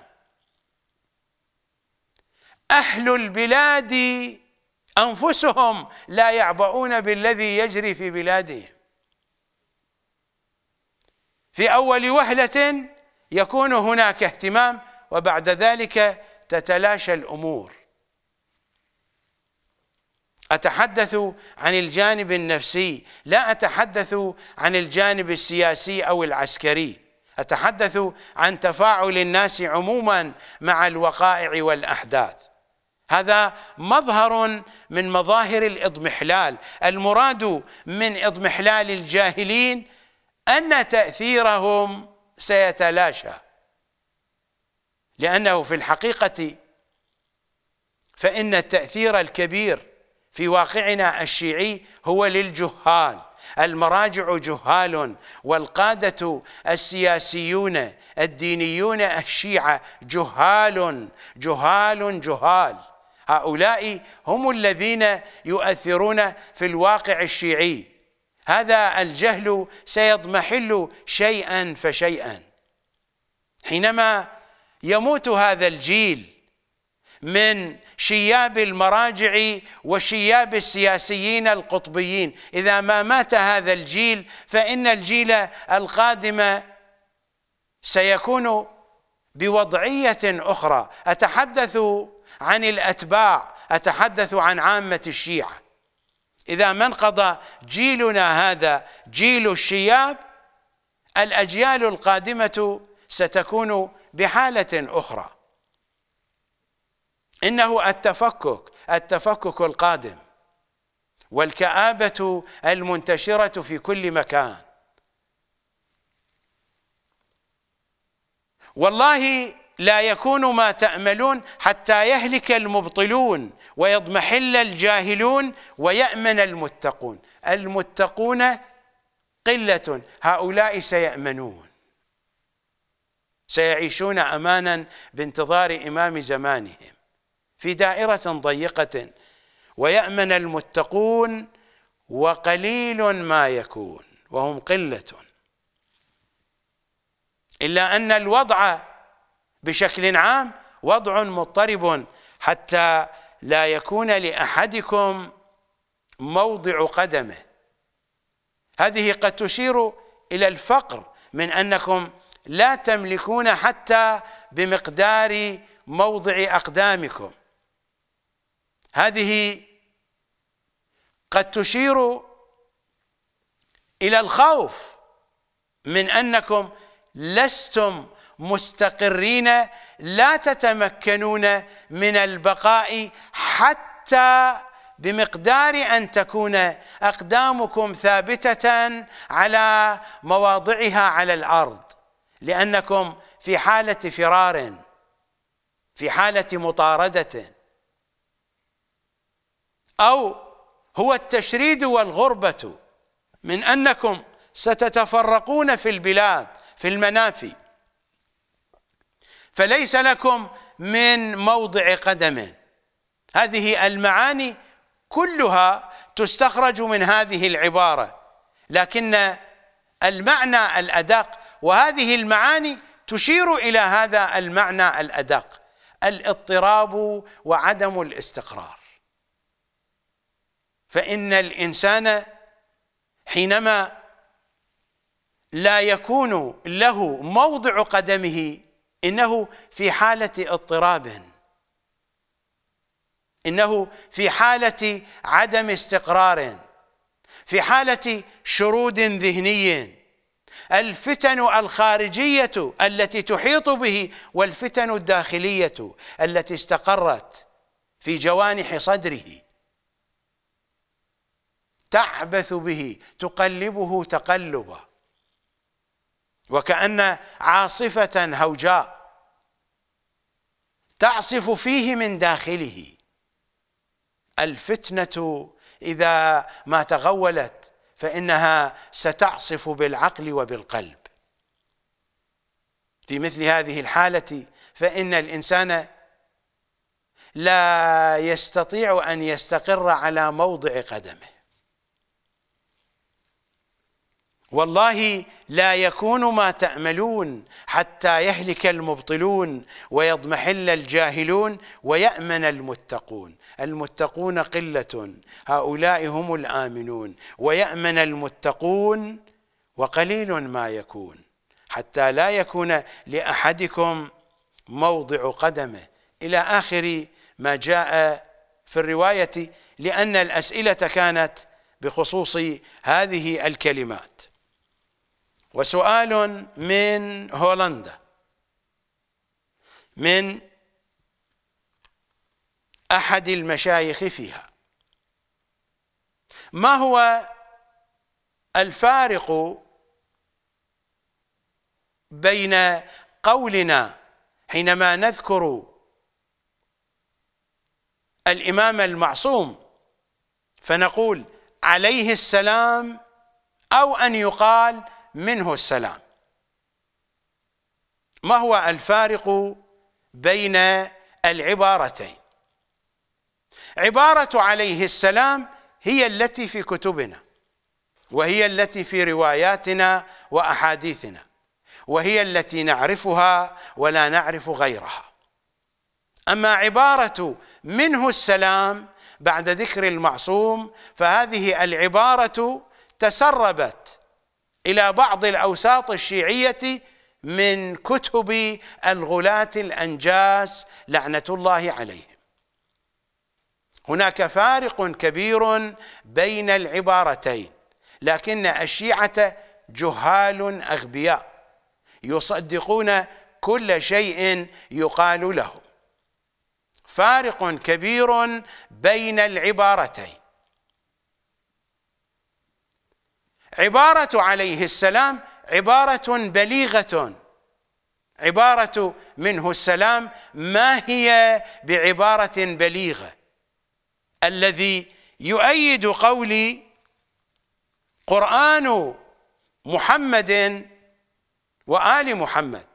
اهل البلاد انفسهم لا يعبؤون بالذي يجري في بلادهم في أول وهلة يكون هناك اهتمام وبعد ذلك تتلاشى الأمور أتحدث عن الجانب النفسي لا أتحدث عن الجانب السياسي أو العسكري أتحدث عن تفاعل الناس عموما مع الوقائع والأحداث هذا مظهر من مظاهر الإضمحلال المراد من إضمحلال الجاهلين أن تأثيرهم سيتلاشى لأنه في الحقيقة فإن التأثير الكبير في واقعنا الشيعي هو للجهال المراجع جهال والقادة السياسيون الدينيون الشيعة جهال جهال جهال هؤلاء هم الذين يؤثرون في الواقع الشيعي هذا الجهل سيضمحل شيئا فشيئا حينما يموت هذا الجيل من شياب المراجع وشياب السياسيين القطبيين إذا ما مات هذا الجيل فإن الجيل القادم سيكون بوضعية أخرى أتحدث عن الأتباع أتحدث عن عامة الشيعة إذا ما انقضى جيلنا هذا جيل الشياب الأجيال القادمة ستكون بحالة أخرى إنه التفكك التفكك القادم والكآبة المنتشرة في كل مكان والله لا يكون ما تأملون حتى يهلك المبطلون ويضمحل الجاهلون ويأمن المتقون المتقون قلة هؤلاء سيأمنون سيعيشون أمانا بانتظار إمام زمانهم في دائرة ضيقة ويأمن المتقون وقليل ما يكون وهم قلة إلا أن الوضع بشكل عام وضع مضطرب حتى لا يكون لأحدكم موضع قدمه هذه قد تشير إلى الفقر من أنكم لا تملكون حتى بمقدار موضع أقدامكم هذه قد تشير إلى الخوف من أنكم لستم مستقرين لا تتمكنون من البقاء حتى بمقدار ان تكون اقدامكم ثابته على مواضعها على الارض لانكم في حاله فرار في حاله مطارده او هو التشريد والغربه من انكم ستتفرقون في البلاد في المنافي فليس لكم من موضع قدم هذه المعاني كلها تستخرج من هذه العبارة لكن المعنى الأدق وهذه المعاني تشير إلى هذا المعنى الأدق الاضطراب وعدم الاستقرار فإن الإنسان حينما لا يكون له موضع قدمه انه في حاله اضطراب انه في حاله عدم استقرار في حاله شرود ذهني الفتن الخارجيه التي تحيط به والفتن الداخليه التي استقرت في جوانح صدره تعبث به تقلبه تقلبه وكأن عاصفة هوجاء تعصف فيه من داخله الفتنة إذا ما تغولت فإنها ستعصف بالعقل وبالقلب في مثل هذه الحالة فإن الإنسان لا يستطيع أن يستقر على موضع قدمه والله لا يكون ما تأملون حتى يهلك المبطلون ويضمحل الجاهلون ويأمن المتقون المتقون قلة هؤلاء هم الآمنون ويأمن المتقون وقليل ما يكون حتى لا يكون لأحدكم موضع قدمه إلى آخر ما جاء في الرواية لأن الأسئلة كانت بخصوص هذه الكلمات وسؤال من هولندا من احد المشايخ فيها ما هو الفارق بين قولنا حينما نذكر الامام المعصوم فنقول عليه السلام او ان يقال منه السلام ما هو الفارق بين العبارتين عبارة عليه السلام هي التي في كتبنا وهي التي في رواياتنا وأحاديثنا وهي التي نعرفها ولا نعرف غيرها أما عبارة منه السلام بعد ذكر المعصوم فهذه العبارة تسربت إلى بعض الأوساط الشيعية من كتب الغلاة الأنجاس لعنة الله عليهم هناك فارق كبير بين العبارتين لكن الشيعة جهال أغبياء يصدقون كل شيء يقال لهم فارق كبير بين العبارتين عبارة عليه السلام عبارة بليغة عبارة منه السلام ما هي بعبارة بليغة الذي يؤيد قولي قرآن محمد وآل محمد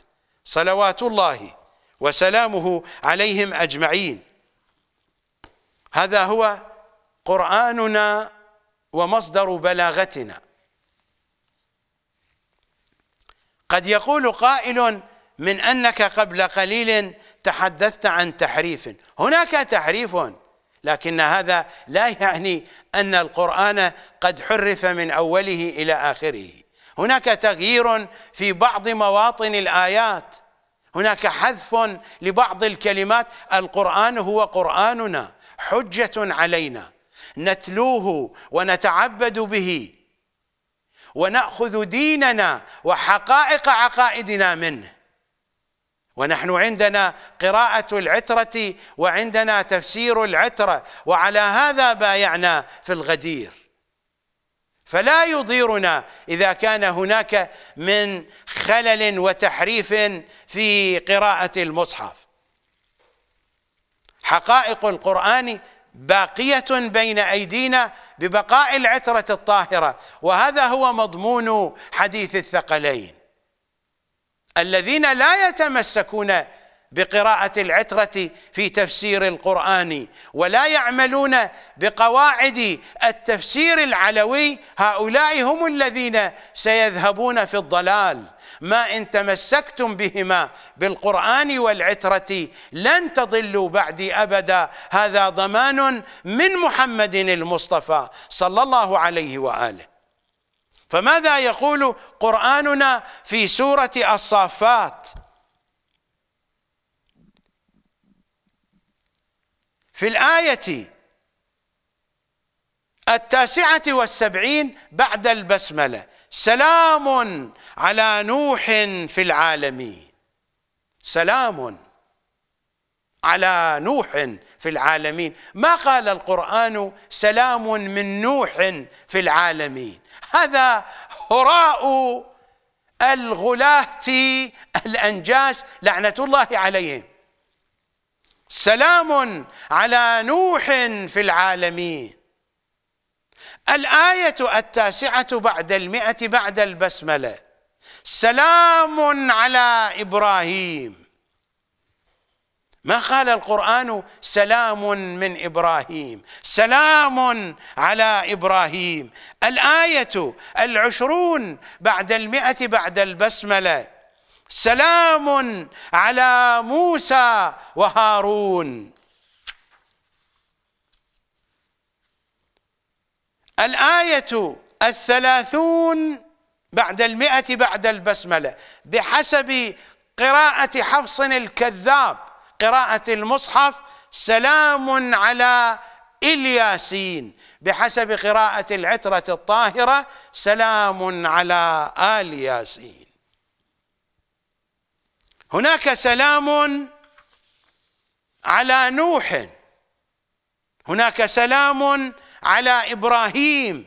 صلوات الله وسلامه عليهم أجمعين هذا هو قرآننا ومصدر بلاغتنا قد يقول قائل من أنك قبل قليل تحدثت عن تحريف هناك تحريف لكن هذا لا يعني أن القرآن قد حرف من أوله إلى آخره هناك تغيير في بعض مواطن الآيات هناك حذف لبعض الكلمات القرآن هو قرآننا حجة علينا نتلوه ونتعبد به ونأخذ ديننا وحقائق عقائدنا منه ونحن عندنا قراءة العترة وعندنا تفسير العترة وعلى هذا بايعنا في الغدير فلا يضيرنا إذا كان هناك من خلل وتحريف في قراءة المصحف حقائق القرآن باقية بين أيدينا ببقاء العترة الطاهرة وهذا هو مضمون حديث الثقلين الذين لا يتمسكون بقراءة العترة في تفسير القرآن ولا يعملون بقواعد التفسير العلوي هؤلاء هم الذين سيذهبون في الضلال ما إن تمسكتم بهما بالقرآن والعترة لن تضلوا بعدي أبدا هذا ضمان من محمد المصطفى صلى الله عليه وآله فماذا يقول قرآننا في سورة الصافات في الآية التاسعة والسبعين بعد البسملة سلام على نوح في العالمين سلام على نوح في العالمين ما قال القرآن سلام من نوح في العالمين هذا هراء الغلاة الأنجاس لعنة الله عليهم سلام على نوح في العالمين الآية التاسعة بعد المئة بعد البسملة سلام على إبراهيم ما قال القرآن سلام من إبراهيم سلام على إبراهيم الآية العشرون بعد المئة بعد البسملة سلام على موسى وهارون الآية الثلاثون بعد المئة بعد البسملة بحسب قراءة حفص الكذاب قراءة المصحف سلام على الياسين بحسب قراءة العترة الطاهرة سلام على آل ياسين هناك سلام على نوح هناك سلام على ابراهيم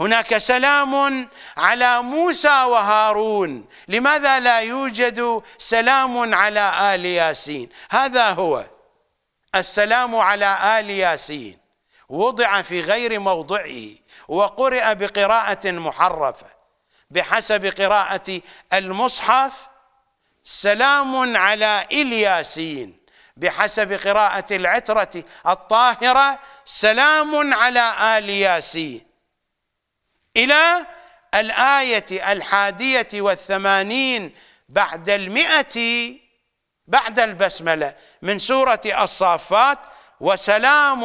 هناك سلام على موسى وهارون لماذا لا يوجد سلام على ال ياسين هذا هو السلام على ال ياسين وضع في غير موضعه وقرئ بقراءه محرفه بحسب قراءه المصحف سلام على الياسين بحسب قراءه العتره الطاهره سلام على آل ياسين إلى الآية الحادية والثمانين بعد المئة بعد البسملة من سورة الصافات وسلام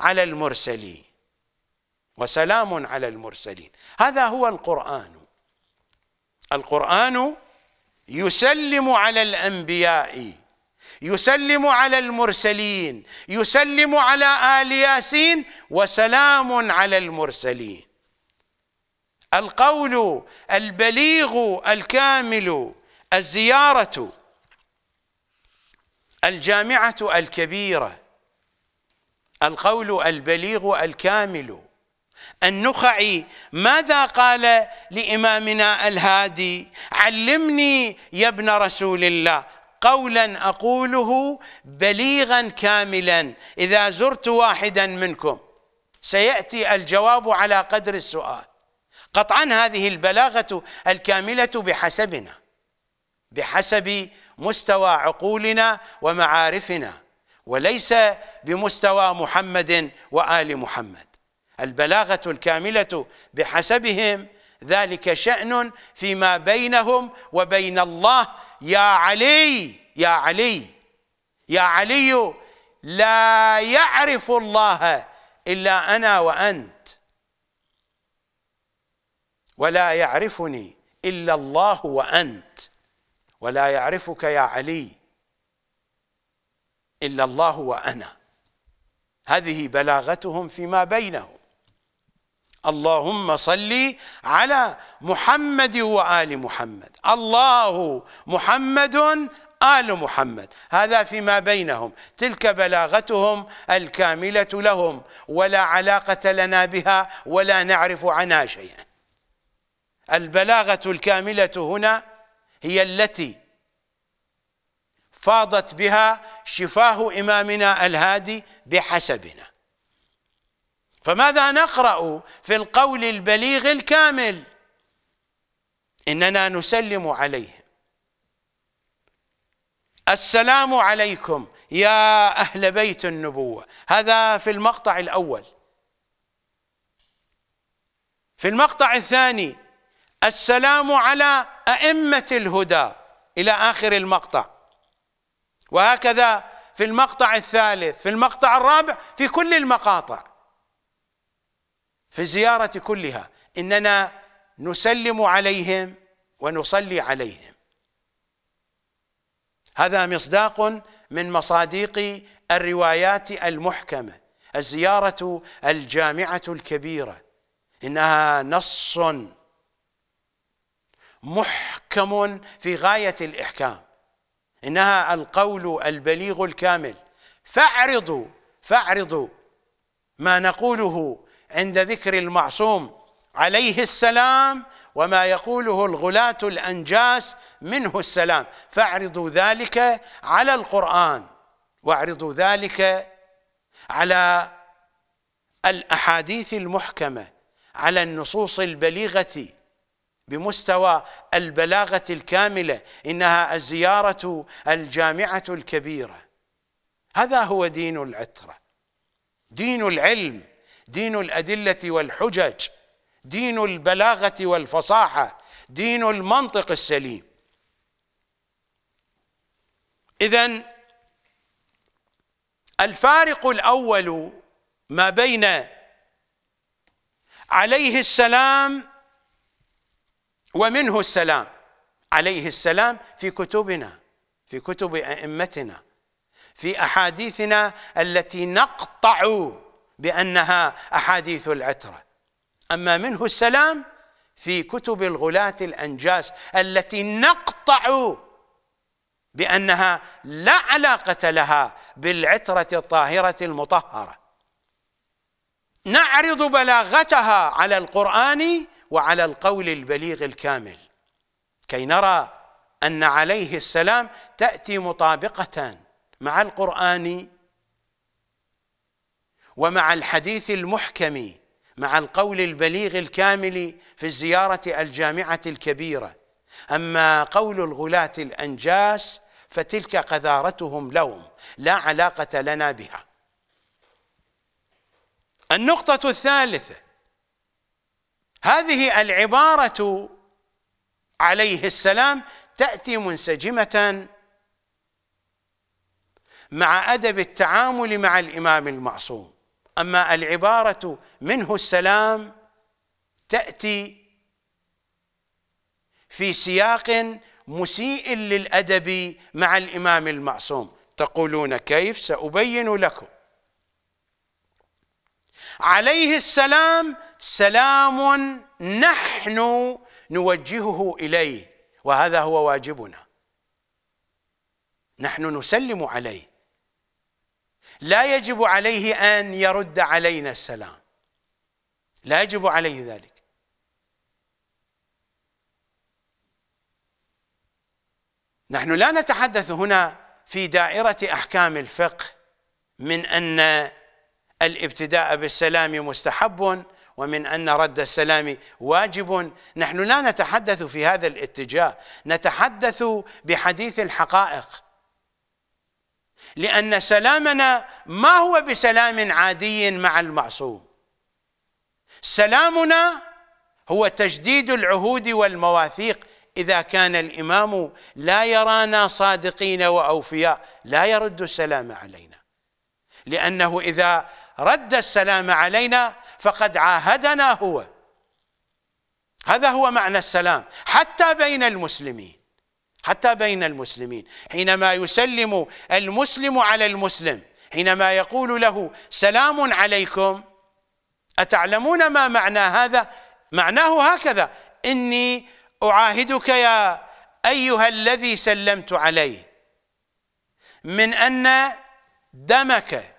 على المرسلين وسلام على المرسلين هذا هو القرآن القرآن يسلم على الأنبياء يسلم على المرسلين يسلم على آل ياسين وسلام على المرسلين القول البليغ الكامل الزيارة الجامعة الكبيرة القول البليغ الكامل النخعي ماذا قال لإمامنا الهادي علمني يا ابن رسول الله قولا اقوله بليغا كاملا اذا زرت واحدا منكم سياتي الجواب على قدر السؤال قطعا هذه البلاغه الكامله بحسبنا بحسب مستوى عقولنا ومعارفنا وليس بمستوى محمد وال محمد البلاغه الكامله بحسبهم ذلك شان فيما بينهم وبين الله يا علي يا علي يا علي لا يعرف الله الا انا وانت ولا يعرفني الا الله وانت ولا يعرفك يا علي الا الله وانا هذه بلاغتهم فيما بينهم اللهم صل على محمد وآل محمد الله محمد آل محمد هذا فيما بينهم تلك بلاغتهم الكاملة لهم ولا علاقة لنا بها ولا نعرف عنها شيئا البلاغة الكاملة هنا هي التي فاضت بها شفاه إمامنا الهادي بحسبنا فماذا نقرأ في القول البليغ الكامل إننا نسلم عليه السلام عليكم يا أهل بيت النبوة هذا في المقطع الأول في المقطع الثاني السلام على أئمة الهدى إلى آخر المقطع وهكذا في المقطع الثالث في المقطع الرابع في كل المقاطع في الزيارة كلها إننا نسلم عليهم ونصلي عليهم هذا مصداق من مصادق الروايات المحكمة الزيارة الجامعة الكبيرة إنها نص محكم في غاية الإحكام إنها القول البليغ الكامل فاعرضوا فاعرضوا ما نقوله عند ذكر المعصوم عليه السلام وما يقوله الغلاة الأنجاس منه السلام فاعرضوا ذلك على القرآن واعرضوا ذلك على الأحاديث المحكمة على النصوص البليغة بمستوى البلاغة الكاملة إنها الزيارة الجامعة الكبيرة هذا هو دين العترة دين العلم دين الادله والحجج دين البلاغه والفصاحه دين المنطق السليم اذا الفارق الاول ما بين عليه السلام ومنه السلام عليه السلام في كتبنا في كتب ائمتنا في احاديثنا التي نقطع بأنها أحاديث العترة أما منه السلام في كتب الغلاة الأنجاس التي نقطع بأنها لا علاقة لها بالعترة الطاهرة المطهرة نعرض بلاغتها على القرآن وعلى القول البليغ الكامل كي نرى أن عليه السلام تأتي مطابقة مع القرآن ومع الحديث المحكم مع القول البليغ الكامل في الزيارة الجامعة الكبيرة أما قول الغلاة الأنجاس فتلك قذارتهم لهم لا علاقة لنا بها النقطة الثالثة هذه العبارة عليه السلام تأتي منسجمة مع أدب التعامل مع الإمام المعصوم اما العباره منه السلام تاتي في سياق مسيء للادب مع الامام المعصوم تقولون كيف سابين لكم عليه السلام سلام نحن نوجهه اليه وهذا هو واجبنا نحن نسلم عليه لا يجب عليه أن يرد علينا السلام لا يجب عليه ذلك نحن لا نتحدث هنا في دائرة أحكام الفقه من أن الابتداء بالسلام مستحب ومن أن رد السلام واجب نحن لا نتحدث في هذا الاتجاه نتحدث بحديث الحقائق لأن سلامنا ما هو بسلام عادي مع المعصوم سلامنا هو تجديد العهود والمواثيق إذا كان الإمام لا يرانا صادقين وأوفياء لا يرد السلام علينا لأنه إذا رد السلام علينا فقد عاهدنا هو هذا هو معنى السلام حتى بين المسلمين حتى بين المسلمين حينما يسلم المسلم على المسلم حينما يقول له سلام عليكم أتعلمون ما معنى هذا معناه هكذا إني أعاهدك يا أيها الذي سلمت عليه من أن دمك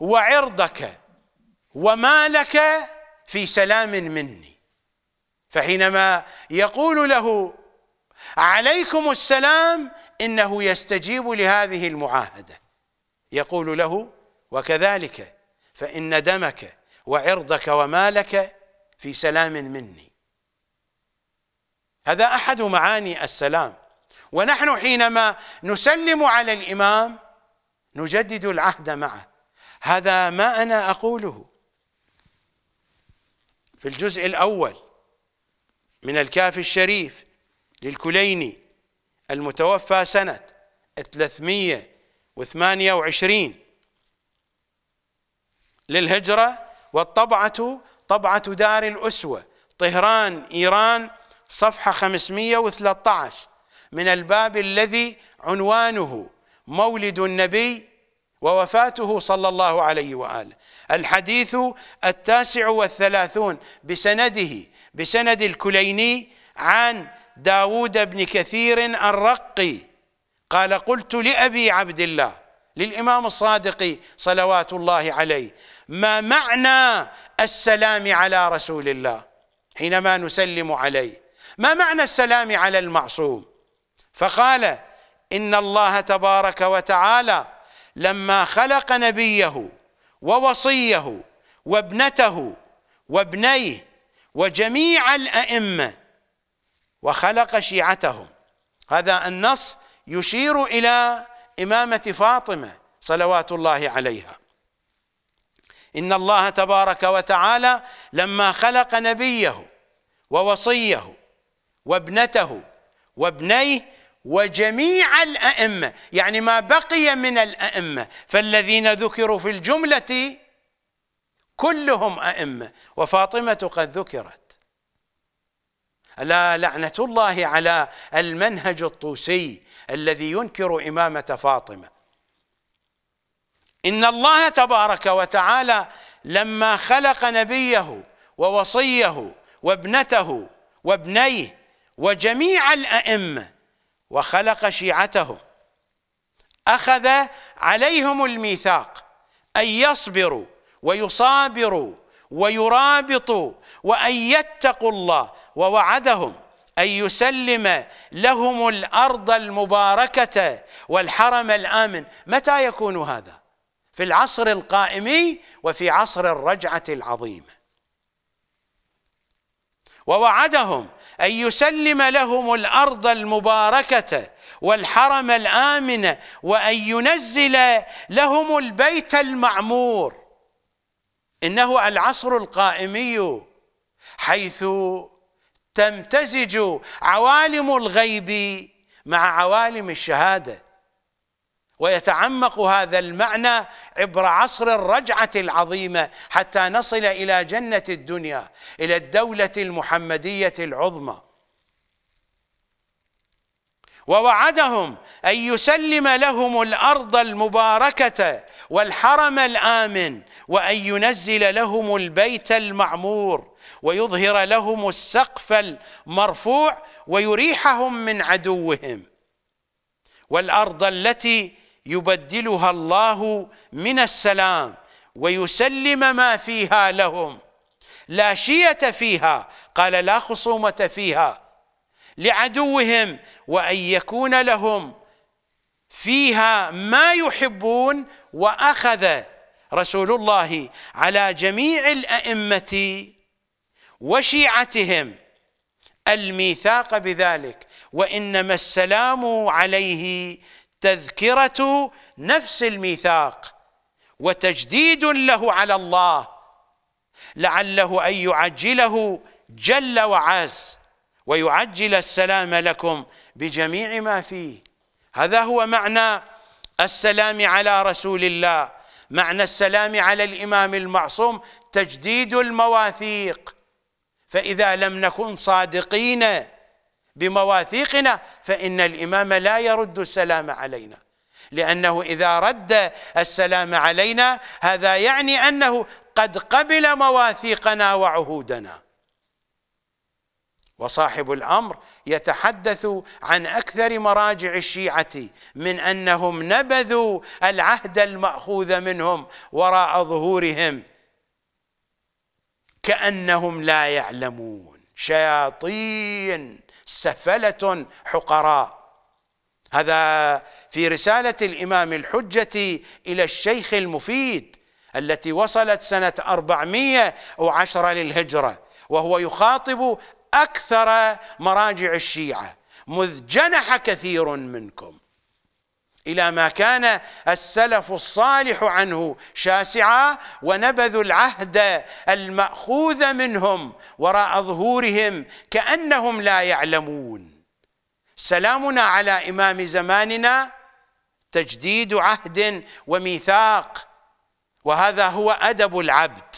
وعرضك ومالك في سلام مني فحينما يقول له عليكم السلام انه يستجيب لهذه المعاهده يقول له وكذلك فان دمك وعرضك ومالك في سلام مني هذا احد معاني السلام ونحن حينما نسلم على الامام نجدد العهد معه هذا ما انا اقوله في الجزء الاول من الكافي الشريف للكليني المتوفى سنة 328 للهجرة والطبعة طبعة دار الأسوة طهران إيران صفحة 513 من الباب الذي عنوانه مولد النبي ووفاته صلى الله عليه وآله الحديث التاسع والثلاثون بسنده بسند الكليني عن داود بن كثير الرقي قال قلت لأبي عبد الله للإمام الصادق صلوات الله عليه ما معنى السلام على رسول الله حينما نسلم عليه ما معنى السلام على المعصوم فقال إن الله تبارك وتعالى لما خلق نبيه ووصيه وابنته وابنيه وجميع الأئمة وخلق شيعتهم هذا النص يشير إلى إمامة فاطمة صلوات الله عليها إن الله تبارك وتعالى لما خلق نبيه ووصيه وابنته وابنيه وجميع الأئمة يعني ما بقي من الأئمة فالذين ذكروا في الجملة كلهم أئمة وفاطمة قد ذكرت ألا لعنة الله على المنهج الطوسي الذي ينكر إمامة فاطمة إن الله تبارك وتعالى لما خلق نبيه ووصيه وابنته وابنيه وجميع الأئمة وخلق شيعته أخذ عليهم الميثاق أن يصبروا ويصابروا ويرابطوا وأن يتقوا الله ووعدهم أن يسلم لهم الأرض المباركة والحرم الآمن متى يكون هذا؟ في العصر القائم وفي عصر الرجعة العظيمة ووعدهم أن يسلم لهم الأرض المباركة والحرم الآمن وأن ينزل لهم البيت المعمور انه العصر القائمي حيث تمتزج عوالم الغيب مع عوالم الشهاده ويتعمق هذا المعنى عبر عصر الرجعه العظيمه حتى نصل الى جنه الدنيا الى الدوله المحمديه العظمى ووعدهم ان يسلم لهم الارض المباركه والحرم الامن وان ينزل لهم البيت المعمور ويظهر لهم السقف المرفوع ويريحهم من عدوهم والارض التي يبدلها الله من السلام ويسلم ما فيها لهم لا شية فيها قال لا خصومة فيها لعدوهم وأن يكون لهم فيها ما يحبون واخذ رسول الله على جميع الائمه وشيعتهم الميثاق بذلك وانما السلام عليه تذكره نفس الميثاق وتجديد له على الله لعله ان يعجله جل وعز ويعجل السلام لكم بجميع ما فيه هذا هو معنى السلام على رسول الله معنى السلام على الإمام المعصوم تجديد المواثيق فإذا لم نكن صادقين بمواثيقنا فإن الإمام لا يرد السلام علينا لأنه إذا رد السلام علينا هذا يعني أنه قد قبل مواثيقنا وعهودنا وصاحب الأمر يتحدث عن اكثر مراجع الشيعه من انهم نبذوا العهد الماخوذ منهم وراء ظهورهم كانهم لا يعلمون شياطين سفله حقراء هذا في رساله الامام الحجه الى الشيخ المفيد التي وصلت سنه 410 للهجره وهو يخاطب أكثر مراجع الشيعة مذ جنح كثير منكم إلى ما كان السلف الصالح عنه شاسعا ونبذوا العهد المأخوذ منهم وراء ظهورهم كأنهم لا يعلمون سلامنا على إمام زماننا تجديد عهد وميثاق وهذا هو أدب العبد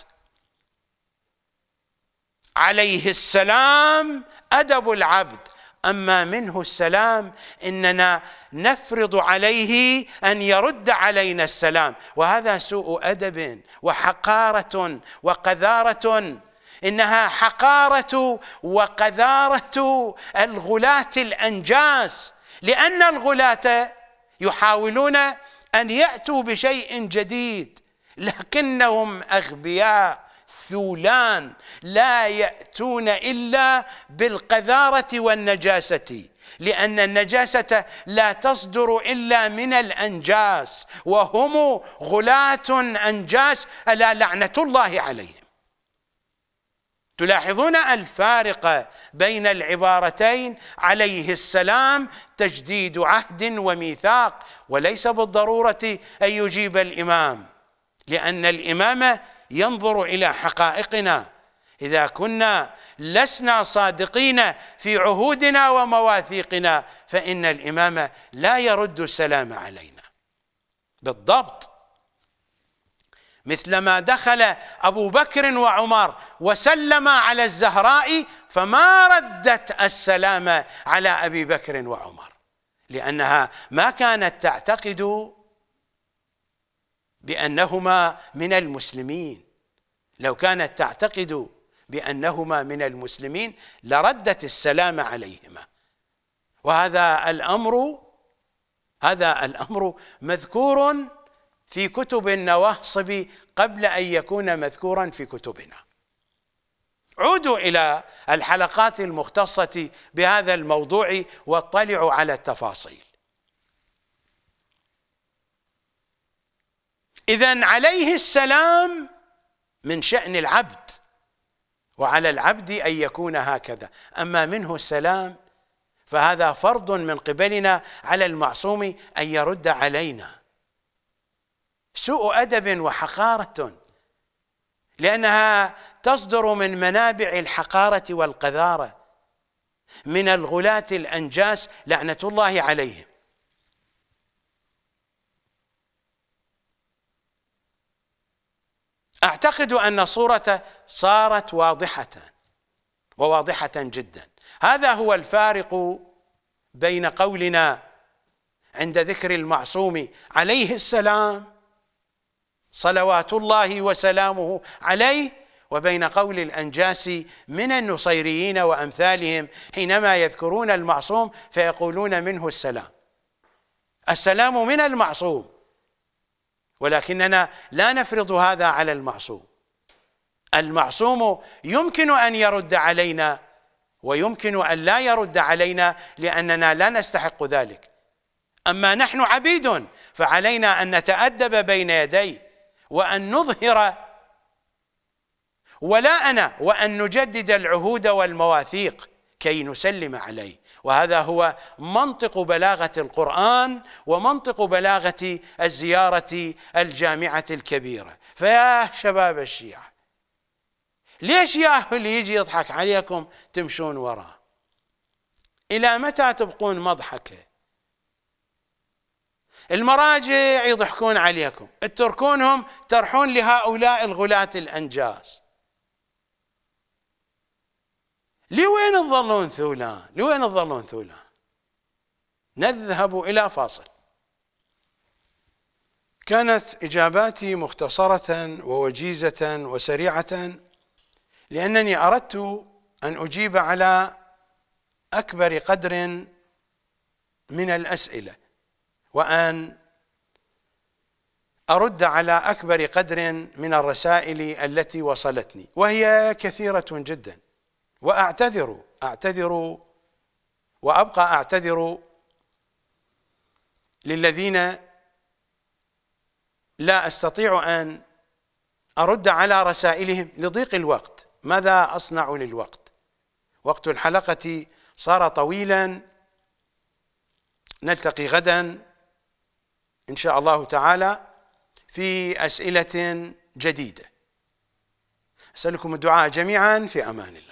عليه السلام ادب العبد اما منه السلام اننا نفرض عليه ان يرد علينا السلام وهذا سوء ادب وحقاره وقذاره انها حقاره وقذاره الغلاة الانجاس لان الغلاة يحاولون ان ياتوا بشيء جديد لكنهم اغبياء مكثولان لا يأتون إلا بالقذارة والنجاسة لأن النجاسة لا تصدر إلا من الأنجاس وهم غلاة أنجاس ألا لعنة الله عليهم تلاحظون الفارق بين العبارتين عليه السلام تجديد عهد وميثاق وليس بالضروره ان يجيب الامام لان الامامه ينظر الى حقائقنا اذا كنا لسنا صادقين في عهودنا ومواثيقنا فان الامام لا يرد السلام علينا بالضبط مثلما دخل ابو بكر وعمر وسلم على الزهراء فما ردت السلام على ابي بكر وعمر لانها ما كانت تعتقد بأنهما من المسلمين لو كانت تعتقد بأنهما من المسلمين لردت السلام عليهما وهذا الأمر هذا الأمر مذكور في كتب النواصب قبل أن يكون مذكورا في كتبنا عودوا إلى الحلقات المختصة بهذا الموضوع واطلعوا على التفاصيل إذا عليه السلام من شأن العبد وعلى العبد أن يكون هكذا أما منه السلام فهذا فرض من قبلنا على المعصوم أن يرد علينا سوء أدب وحقارة لأنها تصدر من منابع الحقارة والقذارة من الغلاة الأنجاس لعنة الله عليهم أعتقد أن صورته صارت واضحة وواضحة جدا هذا هو الفارق بين قولنا عند ذكر المعصوم عليه السلام صلوات الله وسلامه عليه وبين قول الأنجاس من النصيريين وأمثالهم حينما يذكرون المعصوم فيقولون منه السلام السلام من المعصوم ولكننا لا نفرض هذا على المعصوم المعصوم يمكن أن يرد علينا ويمكن أن لا يرد علينا لأننا لا نستحق ذلك أما نحن عبيد فعلينا أن نتأدب بين يديه وأن نظهر ولاءنا وأن نجدد العهود والمواثيق كي نسلم عليه وهذا هو منطق بلاغه القران ومنطق بلاغه الزياره الجامعه الكبيره فيا شباب الشيعه ليش يا اللي يجي يضحك عليكم تمشون وراه الى متى تبقون مضحكه المراجع يضحكون عليكم اتركونهم ترحون لهؤلاء الغلاة الأنجاس لوين تظلون ثولا لوين تظلون ثولا نذهب إلى فاصل كانت إجاباتي مختصرة ووجيزة وسريعة لأنني أردت أن أجيب على أكبر قدر من الأسئلة وأن أرد على أكبر قدر من الرسائل التي وصلتني وهي كثيرة جداً واعتذر اعتذر وابقى اعتذر للذين لا استطيع ان ارد على رسائلهم لضيق الوقت ماذا اصنع للوقت وقت الحلقه صار طويلا نلتقي غدا ان شاء الله تعالى في اسئله جديده اسالكم الدعاء جميعا في امان الله